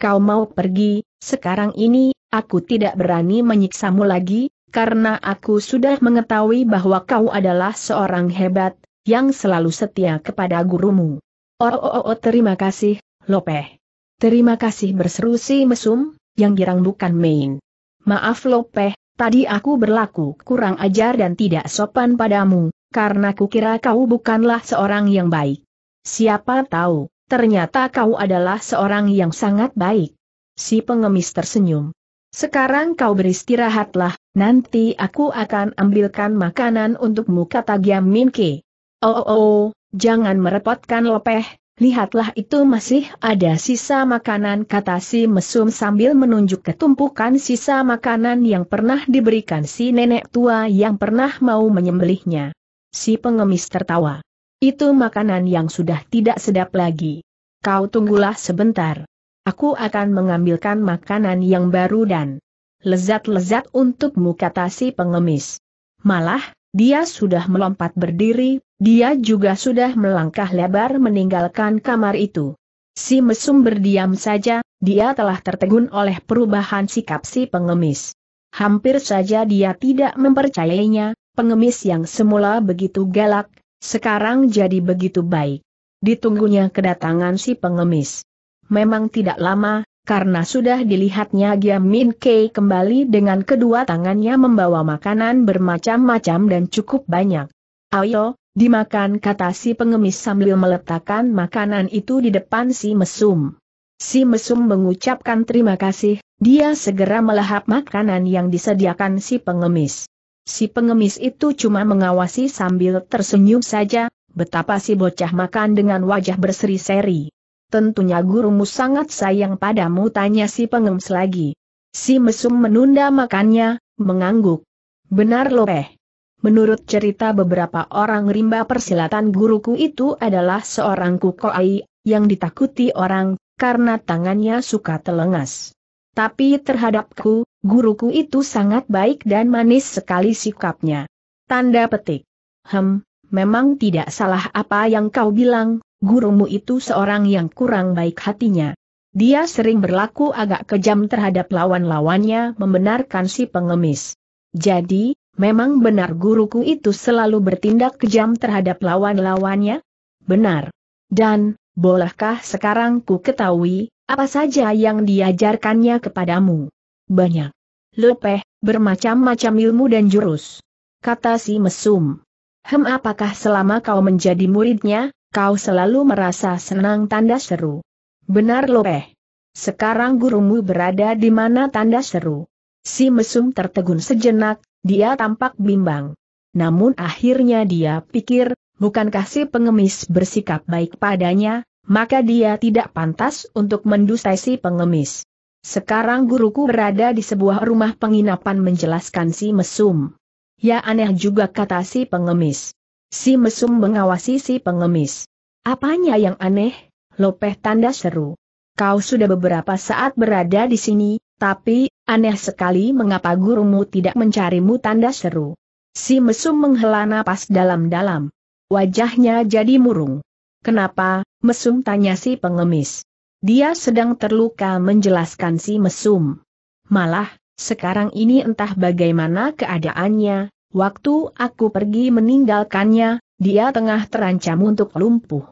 Kau mau pergi, sekarang ini, aku tidak berani menyiksamu lagi, karena aku sudah mengetahui bahwa kau adalah seorang hebat, yang selalu setia kepada gurumu. Oh oh oh, oh terima kasih, Lopeh. Terima kasih berseru si mesum, yang girang bukan main. Maaf Lopeh, tadi aku berlaku kurang ajar dan tidak sopan padamu, karena kukira kau bukanlah seorang yang baik. Siapa tahu, ternyata kau adalah seorang yang sangat baik. Si pengemis tersenyum. Sekarang kau beristirahatlah, nanti aku akan ambilkan makanan untukmu kata Giam Minke. Oh, oh, oh, jangan merepotkan Lopeh, lihatlah itu masih ada sisa makanan kata si mesum sambil menunjuk ketumpukan sisa makanan yang pernah diberikan si nenek tua yang pernah mau menyembelihnya. Si pengemis tertawa. Itu makanan yang sudah tidak sedap lagi. Kau tunggulah sebentar. Aku akan mengambilkan makanan yang baru dan lezat-lezat untukmu kata si pengemis. Malah, dia sudah melompat berdiri, dia juga sudah melangkah lebar meninggalkan kamar itu. Si mesum berdiam saja, dia telah tertegun oleh perubahan sikap si pengemis. Hampir saja dia tidak mempercayainya, pengemis yang semula begitu galak, sekarang jadi begitu baik. Ditunggunya kedatangan si pengemis. Memang tidak lama, karena sudah dilihatnya Giam Min Kei kembali dengan kedua tangannya membawa makanan bermacam-macam dan cukup banyak. Ayo, dimakan kata si pengemis sambil meletakkan makanan itu di depan si mesum. Si mesum mengucapkan terima kasih, dia segera melahap makanan yang disediakan si pengemis. Si pengemis itu cuma mengawasi sambil tersenyum saja, betapa si bocah makan dengan wajah berseri-seri. Tentunya gurumu sangat sayang padamu tanya si pengemis lagi. Si mesum menunda makannya, mengangguk. Benar loh eh. Menurut cerita beberapa orang rimba persilatan guruku itu adalah seorang kukoai, yang ditakuti orang, karena tangannya suka telengas. Tapi terhadapku, guruku itu sangat baik dan manis sekali sikapnya. Tanda petik. Hem, memang tidak salah apa yang kau bilang, gurumu itu seorang yang kurang baik hatinya. Dia sering berlaku agak kejam terhadap lawan-lawannya membenarkan si pengemis. Jadi, memang benar guruku itu selalu bertindak kejam terhadap lawan-lawannya? Benar. Dan, bolehkah sekarang ku ketahui, apa saja yang diajarkannya kepadamu? Banyak. Lepeh, bermacam-macam ilmu dan jurus. Kata si mesum. Hem apakah selama kau menjadi muridnya, Kau selalu merasa senang tanda seru. Benar loh eh. Sekarang gurumu berada di mana tanda seru. Si mesum tertegun sejenak, dia tampak bimbang. Namun akhirnya dia pikir, bukankah si pengemis bersikap baik padanya, maka dia tidak pantas untuk mendustai si pengemis. Sekarang guruku berada di sebuah rumah penginapan menjelaskan si mesum. Ya aneh juga kata si pengemis. Si mesum mengawasi si pengemis. Apanya yang aneh? Lopeh tanda seru. Kau sudah beberapa saat berada di sini, tapi, aneh sekali mengapa gurumu tidak mencarimu tanda seru. Si mesum menghela napas dalam-dalam. Wajahnya jadi murung. Kenapa, mesum tanya si pengemis. Dia sedang terluka menjelaskan si mesum. Malah, sekarang ini entah bagaimana keadaannya, Waktu aku pergi meninggalkannya, dia tengah terancam untuk lumpuh.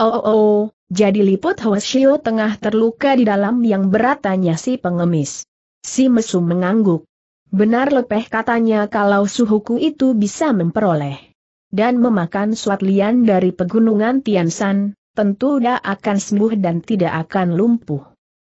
Oh oh oh, jadi liput Hoshio tengah terluka di dalam yang berat tanya si pengemis. Si mesu mengangguk. Benar lepeh katanya kalau suhuku itu bisa memperoleh dan memakan suatlian dari pegunungan Tiansan, tentu dia akan sembuh dan tidak akan lumpuh.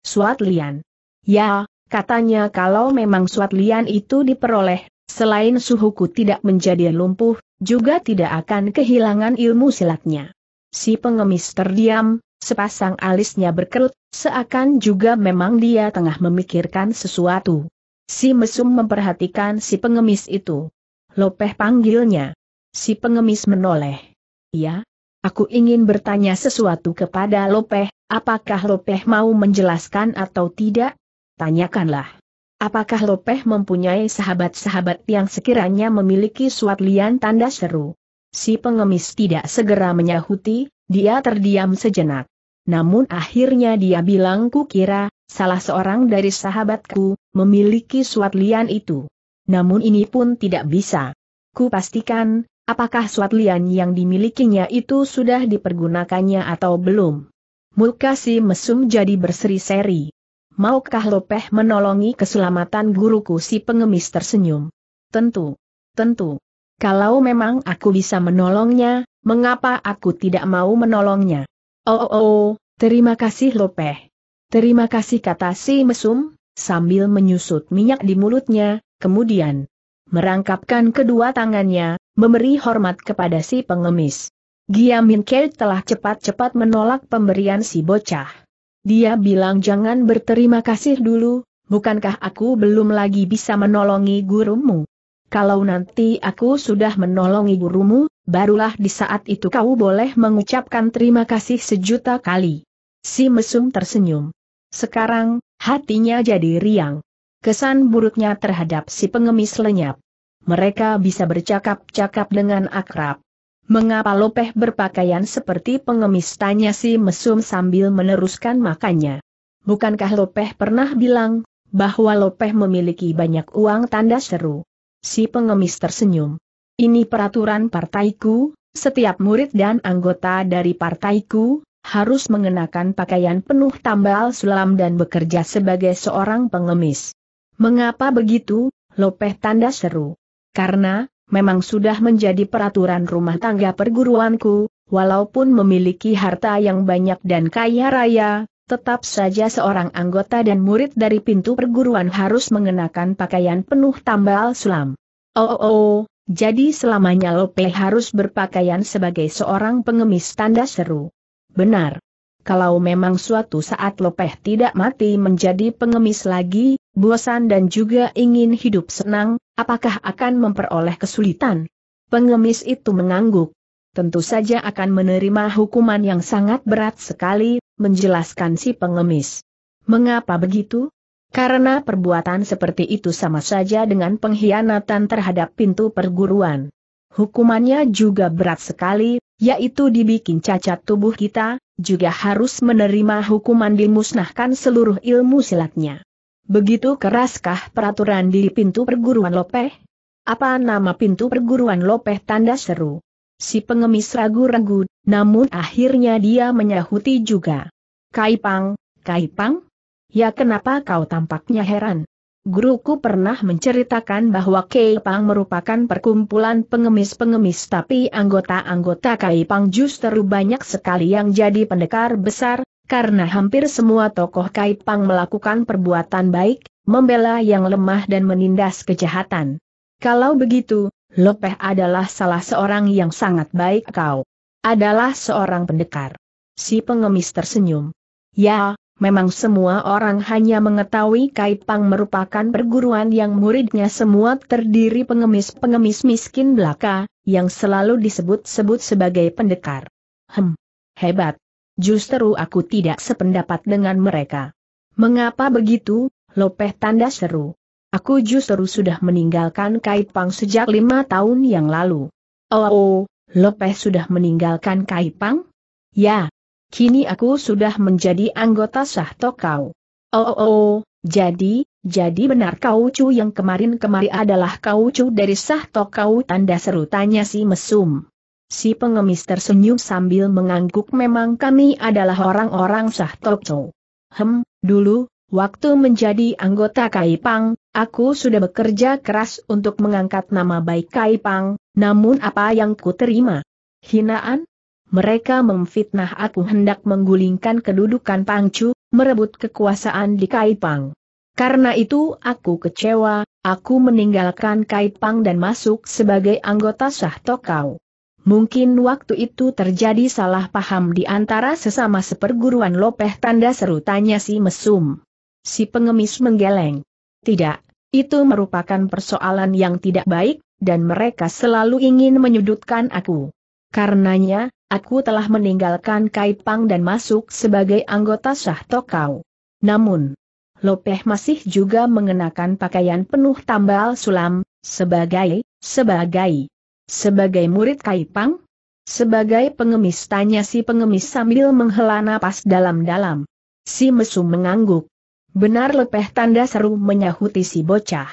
Suatlian? Ya, katanya kalau memang suatlian itu diperoleh, Selain suhuku tidak menjadi lumpuh, juga tidak akan kehilangan ilmu silatnya. Si pengemis terdiam, sepasang alisnya berkerut, seakan juga memang dia tengah memikirkan sesuatu. Si mesum memperhatikan si pengemis itu. Lopeh panggilnya. Si pengemis menoleh. Ya, aku ingin bertanya sesuatu kepada Lopeh, apakah Lopeh mau menjelaskan atau tidak? Tanyakanlah. Apakah Lopeh mempunyai sahabat-sahabat yang sekiranya memiliki suat lian tanda seru? Si pengemis tidak segera menyahuti, dia terdiam sejenak. Namun akhirnya dia bilang kira salah seorang dari sahabatku, memiliki suat lian itu. Namun ini pun tidak bisa. Ku pastikan, apakah suat lian yang dimilikinya itu sudah dipergunakannya atau belum. si mesum jadi berseri-seri. Maukah Lopeh menolongi keselamatan guruku si pengemis tersenyum? Tentu. Tentu. Kalau memang aku bisa menolongnya, mengapa aku tidak mau menolongnya? Oh, oh, oh terima kasih Lopeh. Terima kasih kata si mesum, sambil menyusut minyak di mulutnya, kemudian merangkapkan kedua tangannya, memberi hormat kepada si pengemis. Giamin Kei telah cepat-cepat menolak pemberian si bocah. Dia bilang jangan berterima kasih dulu, bukankah aku belum lagi bisa menolongi gurumu? Kalau nanti aku sudah menolongi gurumu, barulah di saat itu kau boleh mengucapkan terima kasih sejuta kali. Si mesum tersenyum. Sekarang, hatinya jadi riang. Kesan buruknya terhadap si pengemis lenyap. Mereka bisa bercakap-cakap dengan akrab. Mengapa Lopeh berpakaian seperti pengemis tanya si mesum sambil meneruskan makannya. Bukankah Lopeh pernah bilang, bahwa Lopeh memiliki banyak uang tanda seru? Si pengemis tersenyum. Ini peraturan partaiku, setiap murid dan anggota dari partaiku, harus mengenakan pakaian penuh tambal sulam dan bekerja sebagai seorang pengemis. Mengapa begitu, Lopeh tanda seru? Karena, memang sudah menjadi peraturan rumah tangga perguruanku, walaupun memiliki harta yang banyak dan kaya raya, tetap saja seorang anggota dan murid dari pintu perguruan harus mengenakan pakaian penuh tambal sulam. Oh, oh, oh jadi selamanya Lope harus berpakaian sebagai seorang pengemis tanda seru. Benar kalau memang suatu saat Lopeh tidak mati menjadi pengemis lagi, bosan dan juga ingin hidup senang, apakah akan memperoleh kesulitan? Pengemis itu mengangguk. Tentu saja akan menerima hukuman yang sangat berat sekali, menjelaskan si pengemis. Mengapa begitu? Karena perbuatan seperti itu sama saja dengan pengkhianatan terhadap pintu perguruan. Hukumannya juga berat sekali, yaitu dibikin cacat tubuh kita, juga harus menerima hukuman dimusnahkan seluruh ilmu silatnya. Begitu keraskah peraturan di pintu perguruan Lopeh? Apa nama pintu perguruan Lopeh tanda seru? Si pengemis ragu-ragu, namun akhirnya dia menyahuti juga. Kaipang, Kaipang? Ya kenapa kau tampaknya heran? Guruku pernah menceritakan bahwa Kei Pang merupakan perkumpulan pengemis-pengemis tapi anggota-anggota Kei justru banyak sekali yang jadi pendekar besar, karena hampir semua tokoh Kei melakukan perbuatan baik, membela yang lemah dan menindas kejahatan. Kalau begitu, Lopeh adalah salah seorang yang sangat baik kau. Adalah seorang pendekar. Si pengemis tersenyum. Ya, Memang semua orang hanya mengetahui Kaipang merupakan perguruan yang muridnya semua terdiri pengemis-pengemis miskin belaka, yang selalu disebut-sebut sebagai pendekar. Hem, hebat. Justru aku tidak sependapat dengan mereka. Mengapa begitu, Lopeh tanda seru. Aku justru sudah meninggalkan Kaipang sejak lima tahun yang lalu. Oh, oh Lopeh sudah meninggalkan Kaipang? Ya, kini aku sudah menjadi anggota sah Tokau. Oh, oh, oh, jadi, jadi benar kau cu yang kemarin kemari adalah kau cu dari sah Tokau tanda seru tanya si mesum. Si pengemis tersenyum sambil mengangguk memang kami adalah orang-orang sah Tokau. Hem, dulu, waktu menjadi anggota Kaipang, aku sudah bekerja keras untuk mengangkat nama baik Kaipang, namun apa yang ku terima? Hinaan? Mereka memfitnah aku hendak menggulingkan kedudukan Pangcu, merebut kekuasaan di Kaipang. Karena itu aku kecewa, aku meninggalkan Kaipang dan masuk sebagai anggota Sah Tokau. Mungkin waktu itu terjadi salah paham di antara sesama seperguruan Lopeh tanda seru tanya si Mesum. Si pengemis menggeleng. Tidak, itu merupakan persoalan yang tidak baik, dan mereka selalu ingin menyudutkan aku. Karenanya, Aku telah meninggalkan Kaipang dan masuk sebagai anggota sah Tokau. Namun, Lopeh masih juga mengenakan pakaian penuh tambal sulam, sebagai, sebagai, sebagai murid Kaipang? Sebagai pengemis tanya si pengemis sambil menghela napas dalam-dalam. Si mesum mengangguk. Benar lepeh tanda seru menyahuti si bocah.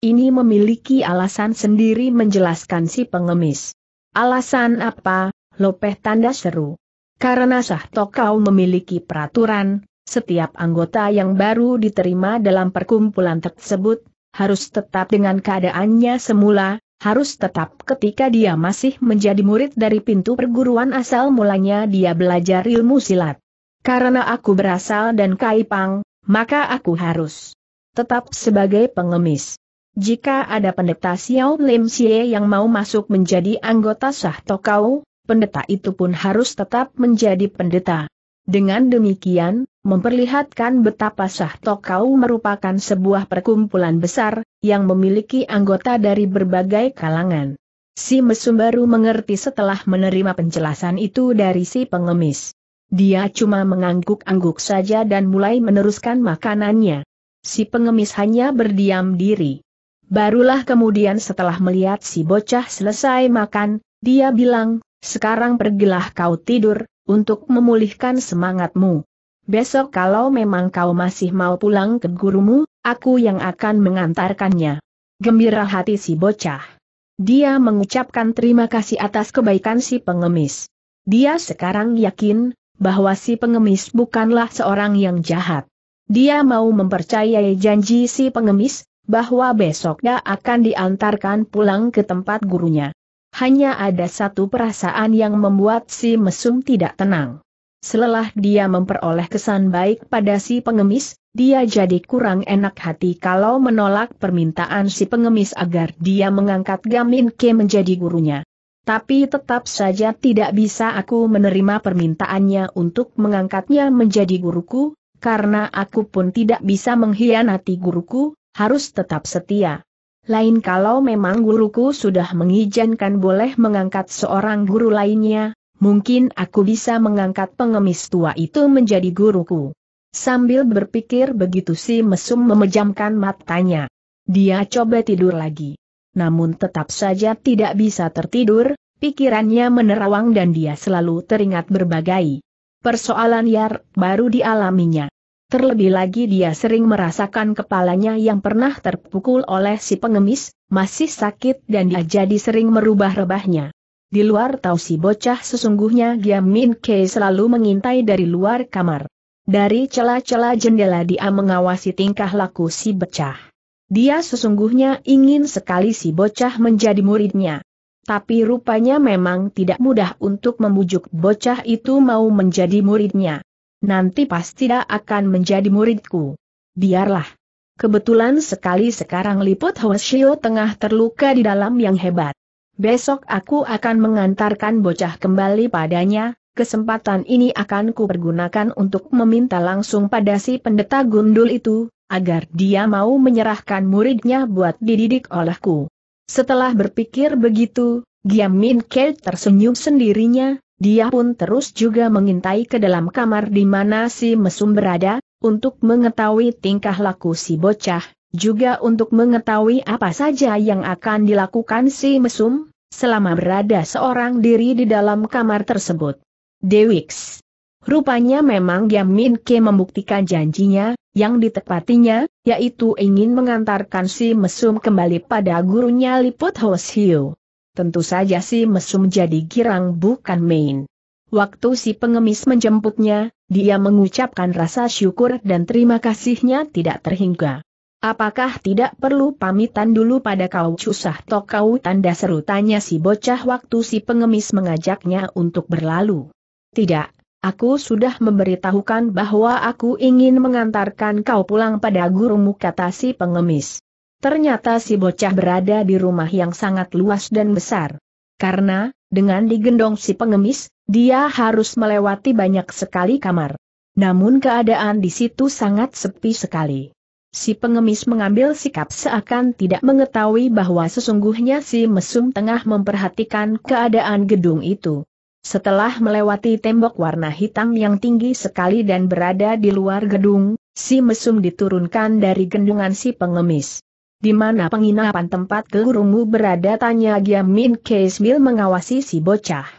Ini memiliki alasan sendiri menjelaskan si pengemis. Alasan apa, Lopeh tanda seru. Karena sah tokau memiliki peraturan, setiap anggota yang baru diterima dalam perkumpulan tersebut, harus tetap dengan keadaannya semula, harus tetap ketika dia masih menjadi murid dari pintu perguruan asal mulanya dia belajar ilmu silat. Karena aku berasal dan kaipang, maka aku harus tetap sebagai pengemis. Jika ada pendeta Xiao Lim Xie yang mau masuk menjadi anggota Sah Tokau, pendeta itu pun harus tetap menjadi pendeta. Dengan demikian, memperlihatkan betapa sah tokau merupakan sebuah perkumpulan besar, yang memiliki anggota dari berbagai kalangan. Si Mesum baru mengerti setelah menerima penjelasan itu dari si pengemis. Dia cuma mengangguk-angguk saja dan mulai meneruskan makanannya. Si pengemis hanya berdiam diri. Barulah kemudian setelah melihat si bocah selesai makan, dia bilang, sekarang pergilah kau tidur, untuk memulihkan semangatmu. Besok kalau memang kau masih mau pulang ke gurumu, aku yang akan mengantarkannya. Gembira hati si bocah. Dia mengucapkan terima kasih atas kebaikan si pengemis. Dia sekarang yakin, bahwa si pengemis bukanlah seorang yang jahat. Dia mau mempercayai janji si pengemis, bahwa besoknya akan diantarkan pulang ke tempat gurunya hanya ada satu perasaan yang membuat si mesum tidak tenang. Selelah dia memperoleh kesan baik pada si pengemis, dia jadi kurang enak hati kalau menolak permintaan si pengemis agar dia mengangkat Gamin Ke menjadi gurunya. Tapi tetap saja tidak bisa aku menerima permintaannya untuk mengangkatnya menjadi guruku, karena aku pun tidak bisa mengkhianati guruku, harus tetap setia. Lain kalau memang guruku sudah mengizinkan boleh mengangkat seorang guru lainnya, mungkin aku bisa mengangkat pengemis tua itu menjadi guruku. Sambil berpikir begitu si mesum memejamkan matanya. Dia coba tidur lagi. Namun tetap saja tidak bisa tertidur, pikirannya menerawang dan dia selalu teringat berbagai persoalan yang baru dialaminya. Terlebih lagi dia sering merasakan kepalanya yang pernah terpukul oleh si pengemis, masih sakit dan dia jadi sering merubah rebahnya. Di luar tahu si bocah sesungguhnya Giam Min Ke selalu mengintai dari luar kamar. Dari celah-celah jendela dia mengawasi tingkah laku si bocah. Dia sesungguhnya ingin sekali si bocah menjadi muridnya. Tapi rupanya memang tidak mudah untuk membujuk bocah itu mau menjadi muridnya nanti pasti dia akan menjadi muridku. Biarlah. Kebetulan sekali sekarang Liput Hoshio tengah terluka di dalam yang hebat. Besok aku akan mengantarkan bocah kembali padanya, kesempatan ini akan kupergunakan untuk meminta langsung pada si pendeta gundul itu, agar dia mau menyerahkan muridnya buat dididik olehku. Setelah berpikir begitu, Giamin Kel tersenyum sendirinya, dia pun terus juga mengintai ke dalam kamar di mana si mesum berada, untuk mengetahui tingkah laku si bocah, juga untuk mengetahui apa saja yang akan dilakukan si mesum, selama berada seorang diri di dalam kamar tersebut. Dewix. Rupanya memang Yamin Ke membuktikan janjinya, yang ditepatinya, yaitu ingin mengantarkan si mesum kembali pada gurunya Liput Hoshio. Tentu saja si mesum jadi girang bukan main. Waktu si pengemis menjemputnya, dia mengucapkan rasa syukur dan terima kasihnya tidak terhingga. Apakah tidak perlu pamitan dulu pada kau susah tok kau tanda seru tanya si bocah waktu si pengemis mengajaknya untuk berlalu. Tidak, aku sudah memberitahukan bahwa aku ingin mengantarkan kau pulang pada gurumu kata si pengemis. Ternyata si bocah berada di rumah yang sangat luas dan besar. Karena, dengan digendong si pengemis, dia harus melewati banyak sekali kamar. Namun keadaan di situ sangat sepi sekali. Si pengemis mengambil sikap seakan tidak mengetahui bahwa sesungguhnya si mesum tengah memperhatikan keadaan gedung itu. Setelah melewati tembok warna hitam yang tinggi sekali dan berada di luar gedung, si mesum diturunkan dari gendungan si pengemis. Di mana penginapan tempat gelurumu berada tanya Giam Giamin Kesbil mengawasi si bocah.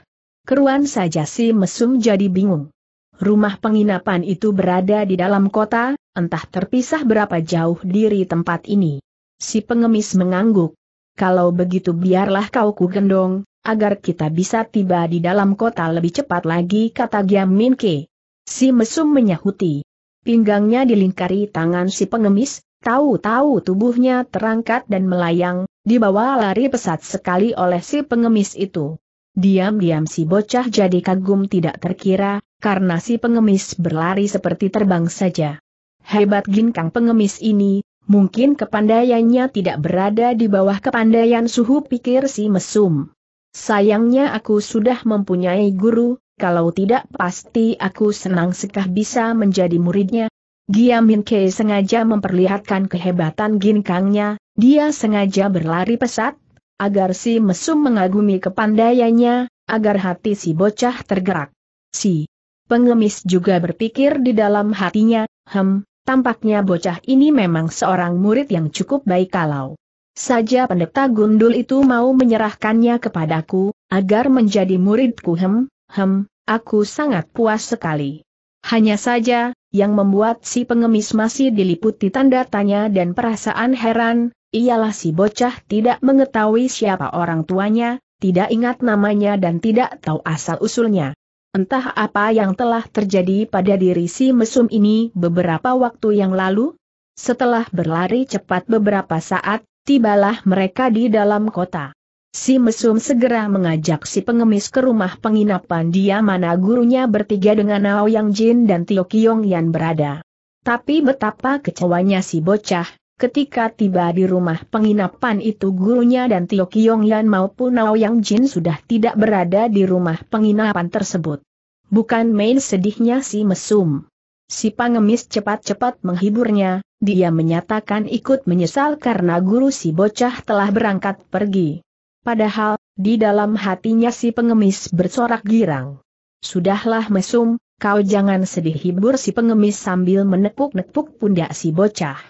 Keruan saja si mesum jadi bingung. Rumah penginapan itu berada di dalam kota, entah terpisah berapa jauh diri tempat ini. Si pengemis mengangguk. Kalau begitu biarlah kau kugendong, agar kita bisa tiba di dalam kota lebih cepat lagi kata Giam Min Ke. Si mesum menyahuti. Pinggangnya dilingkari tangan si pengemis, Tahu-tahu tubuhnya terangkat dan melayang, dibawa lari pesat sekali oleh si pengemis itu. Diam-diam si bocah jadi kagum tidak terkira, karena si pengemis berlari seperti terbang saja. Hebat ginkang pengemis ini, mungkin kepandaiannya tidak berada di bawah kepandaian suhu pikir si mesum. Sayangnya aku sudah mempunyai guru, kalau tidak pasti aku senang sekah bisa menjadi muridnya, Giamin Kei sengaja memperlihatkan kehebatan ginkangnya, dia sengaja berlari pesat, agar si mesum mengagumi kepandaiannya, agar hati si bocah tergerak. Si pengemis juga berpikir di dalam hatinya, hem, tampaknya bocah ini memang seorang murid yang cukup baik kalau saja pendeta gundul itu mau menyerahkannya kepadaku, agar menjadi muridku hem, hem, aku sangat puas sekali. Hanya saja, yang membuat si pengemis masih diliputi tanda tanya dan perasaan heran, ialah si bocah tidak mengetahui siapa orang tuanya, tidak ingat namanya dan tidak tahu asal-usulnya. Entah apa yang telah terjadi pada diri si mesum ini beberapa waktu yang lalu? Setelah berlari cepat beberapa saat, tibalah mereka di dalam kota. Si mesum segera mengajak si pengemis ke rumah penginapan dia mana gurunya bertiga dengan Nao Yang Jin dan Tio Kiong Yan berada. Tapi betapa kecewanya si bocah, ketika tiba di rumah penginapan itu gurunya dan Tio Kiong Yan maupun Nao Yang Jin sudah tidak berada di rumah penginapan tersebut. Bukan main sedihnya si mesum. Si pengemis cepat-cepat menghiburnya, dia menyatakan ikut menyesal karena guru si bocah telah berangkat pergi. Padahal, di dalam hatinya si pengemis bersorak girang. Sudahlah mesum, kau jangan sedih hibur si pengemis sambil menepuk-nepuk pundak si bocah.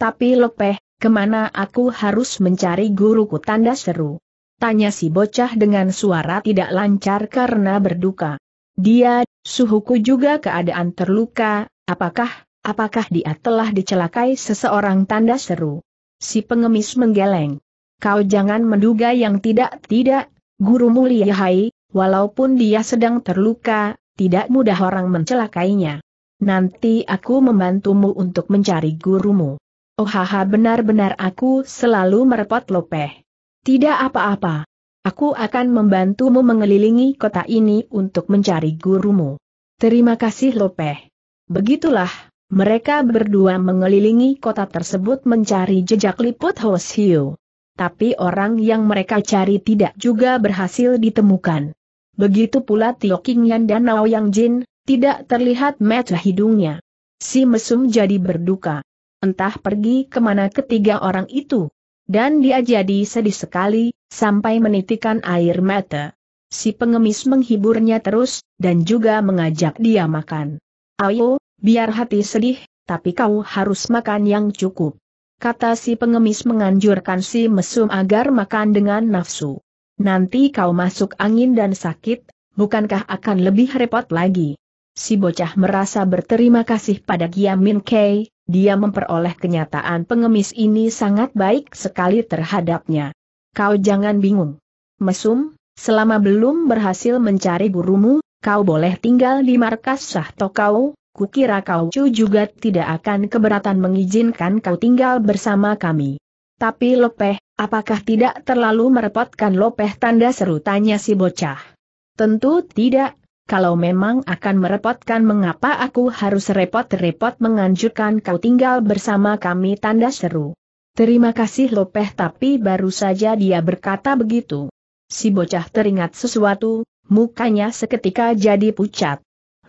Tapi lepeh, kemana aku harus mencari guruku tanda seru? Tanya si bocah dengan suara tidak lancar karena berduka. Dia, suhuku juga keadaan terluka, apakah, apakah dia telah dicelakai seseorang tanda seru? Si pengemis menggeleng. Kau jangan menduga yang tidak-tidak, Guru Mulia Hai, walaupun dia sedang terluka, tidak mudah orang mencelakainya. Nanti aku membantumu untuk mencari gurumu. Oh haha benar-benar aku selalu merepot lopeh. Tidak apa-apa. Aku akan membantumu mengelilingi kota ini untuk mencari gurumu. Terima kasih Lopeh. Begitulah, mereka berdua mengelilingi kota tersebut mencari jejak liput Hoshio tapi orang yang mereka cari tidak juga berhasil ditemukan. Begitu pula Tio King Yan dan Nao Yang Jin, tidak terlihat mata hidungnya. Si mesum jadi berduka. Entah pergi kemana ketiga orang itu. Dan dia jadi sedih sekali, sampai menitikan air mata. Si pengemis menghiburnya terus, dan juga mengajak dia makan. Ayo, biar hati sedih, tapi kau harus makan yang cukup kata si pengemis menganjurkan si mesum agar makan dengan nafsu. Nanti kau masuk angin dan sakit, bukankah akan lebih repot lagi? Si bocah merasa berterima kasih pada Giamin Kei, dia memperoleh kenyataan pengemis ini sangat baik sekali terhadapnya. Kau jangan bingung. Mesum, selama belum berhasil mencari gurumu, kau boleh tinggal di markas Sahtokau, kau, kukira kau cu juga tidak akan keberatan mengizinkan kau tinggal bersama kami. Tapi Lopeh, apakah tidak terlalu merepotkan Lopeh tanda seru tanya si bocah? Tentu tidak, kalau memang akan merepotkan mengapa aku harus repot-repot menganjurkan kau tinggal bersama kami tanda seru. Terima kasih Lopeh tapi baru saja dia berkata begitu. Si bocah teringat sesuatu, mukanya seketika jadi pucat.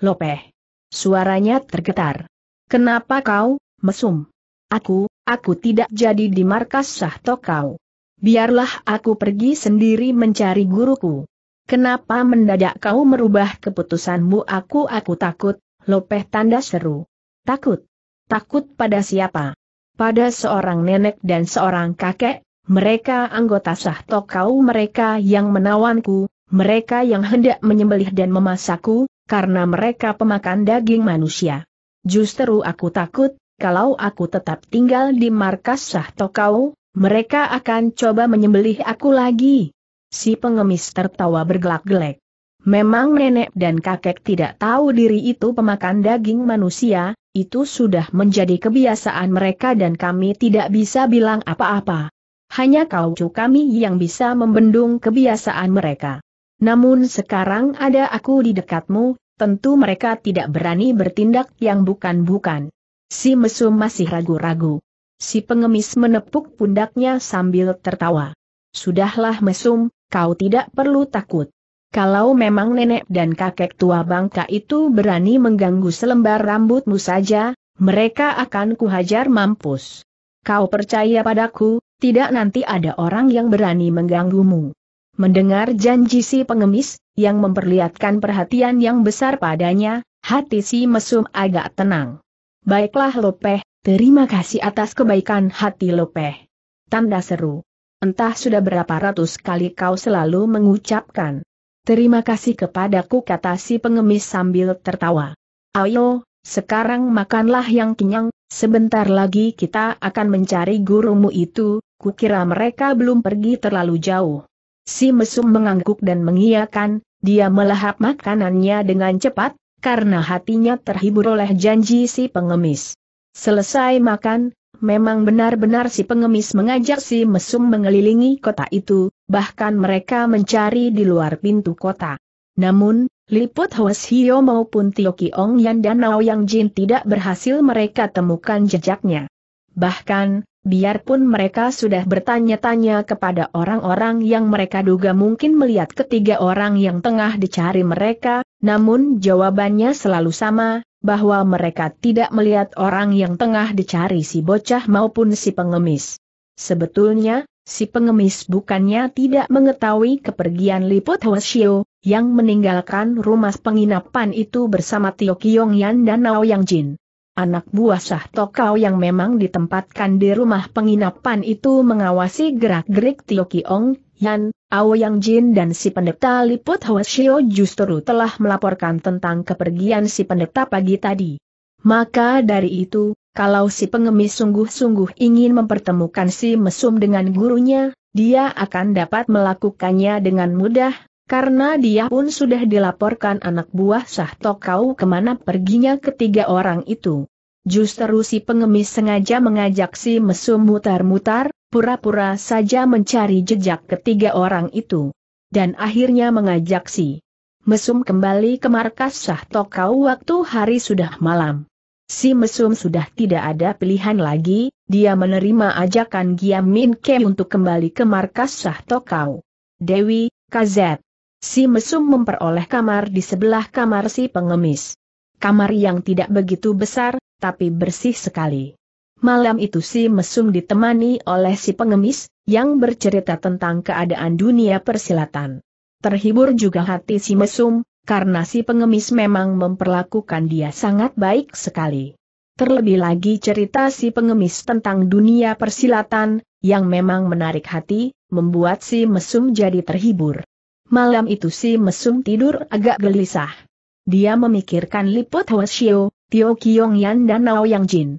Lopeh, Suaranya tergetar. Kenapa kau, mesum? Aku, aku tidak jadi di markas Sahto kau. Biarlah aku pergi sendiri mencari guruku. Kenapa mendadak kau merubah keputusanmu aku aku takut, lopeh tanda seru. Takut. Takut pada siapa? Pada seorang nenek dan seorang kakek, mereka anggota Sahto kau mereka yang menawanku, mereka yang hendak menyembelih dan memasakku, karena mereka pemakan daging manusia. Justru aku takut, kalau aku tetap tinggal di markas Sahto kau, mereka akan coba menyembelih aku lagi. Si pengemis tertawa bergelak-gelak. Memang nenek dan kakek tidak tahu diri itu pemakan daging manusia, itu sudah menjadi kebiasaan mereka dan kami tidak bisa bilang apa-apa. Hanya kaucu kami yang bisa membendung kebiasaan mereka. Namun sekarang ada aku di dekatmu, tentu mereka tidak berani bertindak yang bukan-bukan. Si mesum masih ragu-ragu. Si pengemis menepuk pundaknya sambil tertawa. Sudahlah mesum, kau tidak perlu takut. Kalau memang nenek dan kakek tua bangka itu berani mengganggu selembar rambutmu saja, mereka akan kuhajar mampus. Kau percaya padaku, tidak nanti ada orang yang berani mengganggumu. Mendengar janji si pengemis, yang memperlihatkan perhatian yang besar padanya, hati si mesum agak tenang. Baiklah Lopeh, terima kasih atas kebaikan hati Lopeh. Tanda seru. Entah sudah berapa ratus kali kau selalu mengucapkan. Terima kasih kepadaku kata si pengemis sambil tertawa. Ayo, sekarang makanlah yang kenyang, sebentar lagi kita akan mencari gurumu itu, kukira mereka belum pergi terlalu jauh. Si mesum mengangguk dan mengiyakan, dia melahap makanannya dengan cepat, karena hatinya terhibur oleh janji si pengemis. Selesai makan, memang benar-benar si pengemis mengajak si mesum mengelilingi kota itu, bahkan mereka mencari di luar pintu kota. Namun, Liput Hwas Hio maupun Tio Yan dan Nao Yang Jin tidak berhasil mereka temukan jejaknya. Bahkan, biarpun mereka sudah bertanya-tanya kepada orang-orang yang mereka duga mungkin melihat ketiga orang yang tengah dicari mereka, namun jawabannya selalu sama, bahwa mereka tidak melihat orang yang tengah dicari si bocah maupun si pengemis. Sebetulnya, si pengemis bukannya tidak mengetahui kepergian Liput Hwasyo, yang meninggalkan rumah penginapan itu bersama Tio Kyong Yan dan Nao Yang Jin. Anak buah Sah Tokau yang memang ditempatkan di rumah penginapan itu mengawasi gerak-gerik Tio Kiong, Yan, Ao Yang Jin dan si pendeta Liput Hwasio justru telah melaporkan tentang kepergian si pendeta pagi tadi. Maka dari itu, kalau si pengemis sungguh-sungguh ingin mempertemukan si mesum dengan gurunya, dia akan dapat melakukannya dengan mudah, karena dia pun sudah dilaporkan anak buah Sahto kau kemana perginya ketiga orang itu. Justru si pengemis sengaja mengajak si mesum mutar-mutar, pura-pura saja mencari jejak ketiga orang itu. Dan akhirnya mengajak si mesum kembali ke markas Sahto kau waktu hari sudah malam. Si mesum sudah tidak ada pilihan lagi, dia menerima ajakan Giam Min Ke untuk kembali ke markas Sahto kau. Dewi, Kazet. Si mesum memperoleh kamar di sebelah kamar si pengemis. Kamar yang tidak begitu besar, tapi bersih sekali. Malam itu si mesum ditemani oleh si pengemis, yang bercerita tentang keadaan dunia persilatan. Terhibur juga hati si mesum, karena si pengemis memang memperlakukan dia sangat baik sekali. Terlebih lagi cerita si pengemis tentang dunia persilatan, yang memang menarik hati, membuat si mesum jadi terhibur malam itu si mesum tidur agak gelisah. Dia memikirkan Liput Hwasyo, Tio Kiong Yan dan Nao Yang Jin.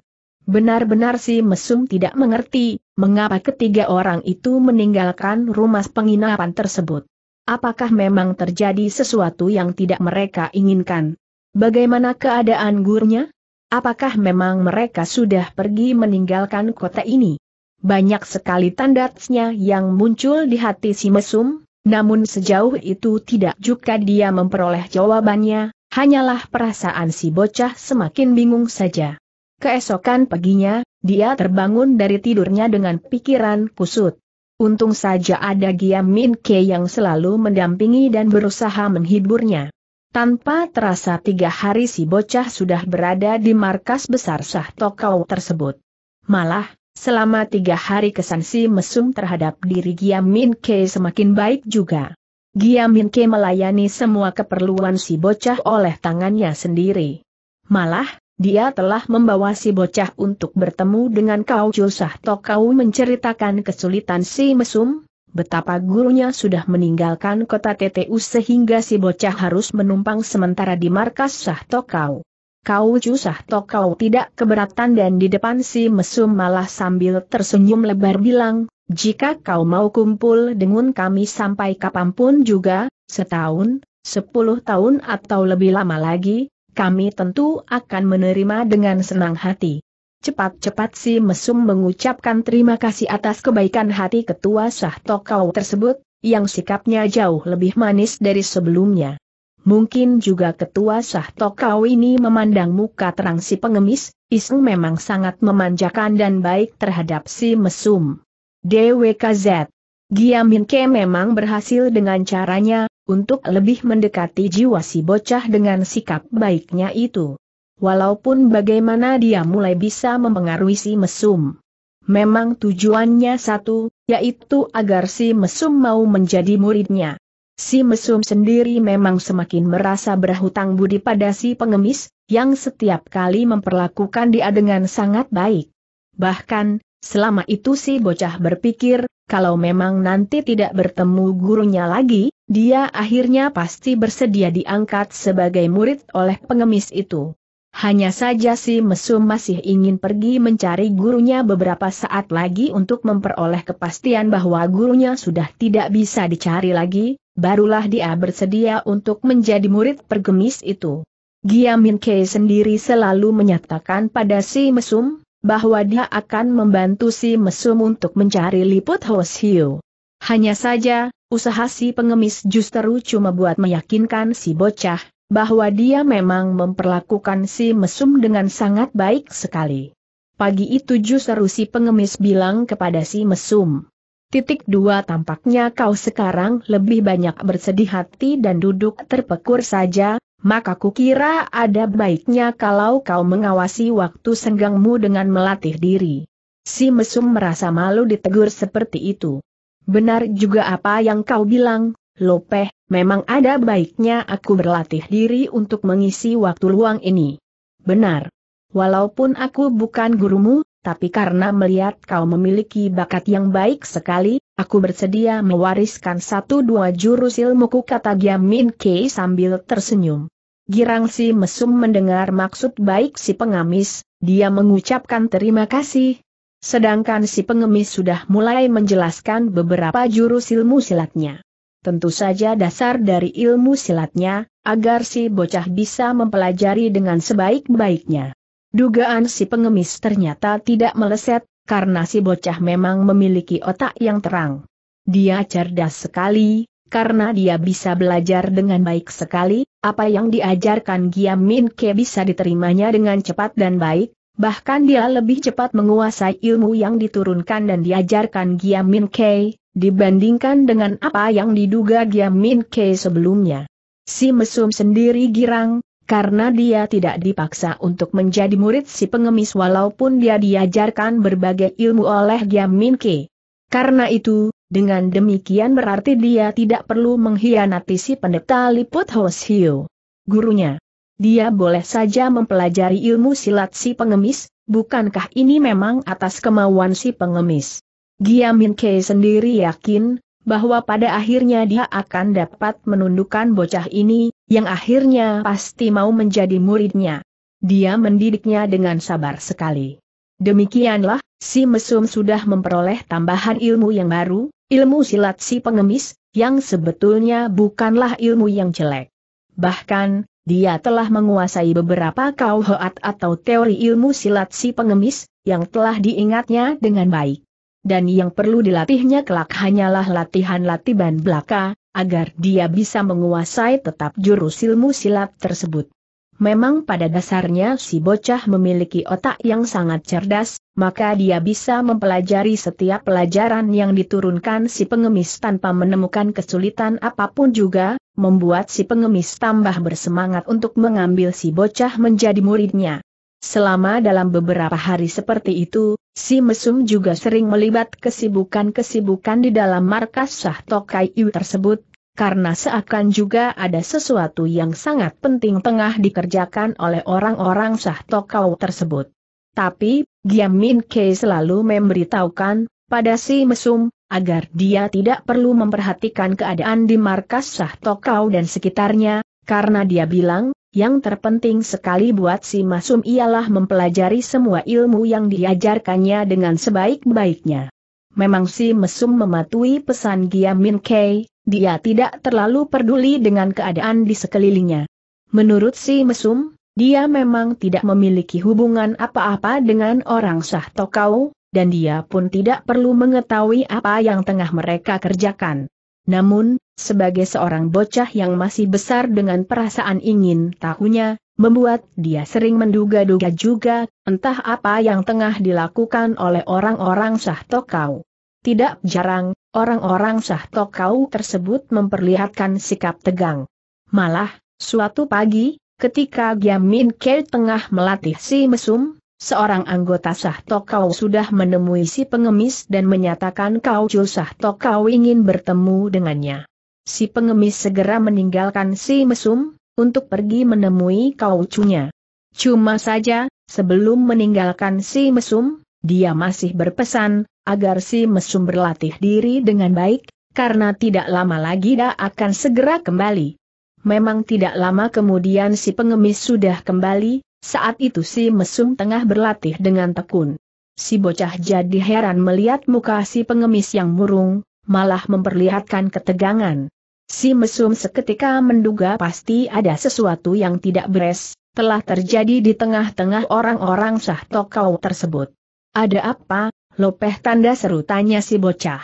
Benar-benar si mesum tidak mengerti, mengapa ketiga orang itu meninggalkan rumah penginapan tersebut. Apakah memang terjadi sesuatu yang tidak mereka inginkan? Bagaimana keadaan gurunya? Apakah memang mereka sudah pergi meninggalkan kota ini? Banyak sekali tanda tanya yang muncul di hati si mesum, namun sejauh itu tidak juga dia memperoleh jawabannya, hanyalah perasaan si bocah semakin bingung saja. Keesokan paginya, dia terbangun dari tidurnya dengan pikiran kusut. Untung saja ada Giam Min Ke yang selalu mendampingi dan berusaha menghiburnya. Tanpa terasa tiga hari si bocah sudah berada di markas besar Sah Tokau tersebut. Malah, Selama tiga hari kesansi mesum terhadap diri Giam Min Ke semakin baik juga. Giam Min Ke melayani semua keperluan si bocah oleh tangannya sendiri. Malah, dia telah membawa si bocah untuk bertemu dengan Kau Chulsah Tokau menceritakan kesulitan si mesum, betapa gurunya sudah meninggalkan kota TTU sehingga si bocah harus menumpang sementara di markas Sah Tokau kau susah, toh kau tidak keberatan dan di depan si mesum malah sambil tersenyum lebar bilang, jika kau mau kumpul dengan kami sampai kapanpun juga, setahun, sepuluh tahun atau lebih lama lagi, kami tentu akan menerima dengan senang hati. Cepat-cepat si Mesum mengucapkan terima kasih atas kebaikan hati ketua Sah Tokau tersebut, yang sikapnya jauh lebih manis dari sebelumnya. Mungkin juga ketua Sah Tokau ini memandang muka terang si pengemis, Iseng memang sangat memanjakan dan baik terhadap si mesum. DWKZ Giamin Ke memang berhasil dengan caranya, untuk lebih mendekati jiwa si bocah dengan sikap baiknya itu. Walaupun bagaimana dia mulai bisa mempengaruhi si mesum. Memang tujuannya satu, yaitu agar si mesum mau menjadi muridnya. Si mesum sendiri memang semakin merasa berhutang budi pada si pengemis, yang setiap kali memperlakukan dia dengan sangat baik. Bahkan, selama itu si bocah berpikir, kalau memang nanti tidak bertemu gurunya lagi, dia akhirnya pasti bersedia diangkat sebagai murid oleh pengemis itu. Hanya saja si mesum masih ingin pergi mencari gurunya beberapa saat lagi untuk memperoleh kepastian bahwa gurunya sudah tidak bisa dicari lagi, barulah dia bersedia untuk menjadi murid pergemis itu. Giamin Kei sendiri selalu menyatakan pada si mesum, bahwa dia akan membantu si mesum untuk mencari liput Hiu. Hanya saja, usaha si pengemis justru cuma buat meyakinkan si bocah, bahwa dia memang memperlakukan si mesum dengan sangat baik sekali. Pagi itu justru si pengemis bilang kepada si mesum, Titik dua tampaknya kau sekarang lebih banyak bersedih hati dan duduk terpekur saja, maka kukira ada baiknya kalau kau mengawasi waktu senggangmu dengan melatih diri. Si mesum merasa malu ditegur seperti itu. Benar juga apa yang kau bilang, Lopeh, memang ada baiknya aku berlatih diri untuk mengisi waktu luang ini. Benar. Walaupun aku bukan gurumu, tapi karena melihat kau memiliki bakat yang baik sekali, aku bersedia mewariskan satu dua jurus ilmuku kata Giam Min Kei sambil tersenyum. Girang si mesum mendengar maksud baik si pengamis, dia mengucapkan terima kasih. Sedangkan si pengemis sudah mulai menjelaskan beberapa jurus ilmu silatnya. Tentu saja dasar dari ilmu silatnya, agar si bocah bisa mempelajari dengan sebaik-baiknya. Dugaan si pengemis ternyata tidak meleset, karena si bocah memang memiliki otak yang terang. Dia cerdas sekali, karena dia bisa belajar dengan baik sekali, apa yang diajarkan Giam Min Ke bisa diterimanya dengan cepat dan baik, bahkan dia lebih cepat menguasai ilmu yang diturunkan dan diajarkan Giam Min Ke, dibandingkan dengan apa yang diduga Giam Min Ke sebelumnya. Si mesum sendiri girang, karena dia tidak dipaksa untuk menjadi murid si pengemis walaupun dia diajarkan berbagai ilmu oleh Giam Ke. Karena itu, dengan demikian berarti dia tidak perlu menghianati si pendeta Liput Hiu. Gurunya. Dia boleh saja mempelajari ilmu silat si pengemis, bukankah ini memang atas kemauan si pengemis? Giam Ke sendiri yakin, bahwa pada akhirnya dia akan dapat menundukkan bocah ini, yang akhirnya pasti mau menjadi muridnya. Dia mendidiknya dengan sabar sekali. Demikianlah, si mesum sudah memperoleh tambahan ilmu yang baru, ilmu silat si pengemis, yang sebetulnya bukanlah ilmu yang jelek. Bahkan, dia telah menguasai beberapa kauhoat atau teori ilmu silat si pengemis, yang telah diingatnya dengan baik dan yang perlu dilatihnya kelak hanyalah latihan latihan belaka, agar dia bisa menguasai tetap jurus ilmu silat tersebut. Memang pada dasarnya si bocah memiliki otak yang sangat cerdas, maka dia bisa mempelajari setiap pelajaran yang diturunkan si pengemis tanpa menemukan kesulitan apapun juga, membuat si pengemis tambah bersemangat untuk mengambil si bocah menjadi muridnya. Selama dalam beberapa hari seperti itu, Si Mesum juga sering melibat kesibukan-kesibukan di dalam markas Shah Yu tersebut, karena seakan juga ada sesuatu yang sangat penting tengah dikerjakan oleh orang-orang Shah Tokau tersebut. Tapi, Giam Min Kei selalu memberitahukan, pada si Mesum, agar dia tidak perlu memperhatikan keadaan di markas Shah Tokau dan sekitarnya, karena dia bilang, yang terpenting sekali buat si Masum ialah mempelajari semua ilmu yang diajarkannya dengan sebaik-baiknya. Memang si Mesum mematuhi pesan Giamin Kei, dia tidak terlalu peduli dengan keadaan di sekelilingnya. Menurut si Mesum, dia memang tidak memiliki hubungan apa-apa dengan orang Sah Tokau, dan dia pun tidak perlu mengetahui apa yang tengah mereka kerjakan. Namun, sebagai seorang bocah yang masih besar dengan perasaan ingin tahunya, membuat dia sering menduga-duga juga, entah apa yang tengah dilakukan oleh orang-orang Sahtokau. Tidak jarang, orang-orang Sahtokau tersebut memperlihatkan sikap tegang. Malah, suatu pagi, ketika Giamin Kei tengah melatih si mesum, seorang anggota Sahto Kau sudah menemui si pengemis dan menyatakan Kau Chu Sahto Kau ingin bertemu dengannya. Si pengemis segera meninggalkan si mesum, untuk pergi menemui Kau Cunya. Cuma saja, sebelum meninggalkan si mesum, dia masih berpesan, agar si mesum berlatih diri dengan baik, karena tidak lama lagi dia akan segera kembali. Memang tidak lama kemudian si pengemis sudah kembali, saat itu si mesum tengah berlatih dengan tekun. Si bocah jadi heran melihat muka si pengemis yang murung, malah memperlihatkan ketegangan. Si mesum seketika menduga pasti ada sesuatu yang tidak beres, telah terjadi di tengah-tengah orang-orang sah tokau tersebut. Ada apa, lopeh tanda seru tanya si bocah.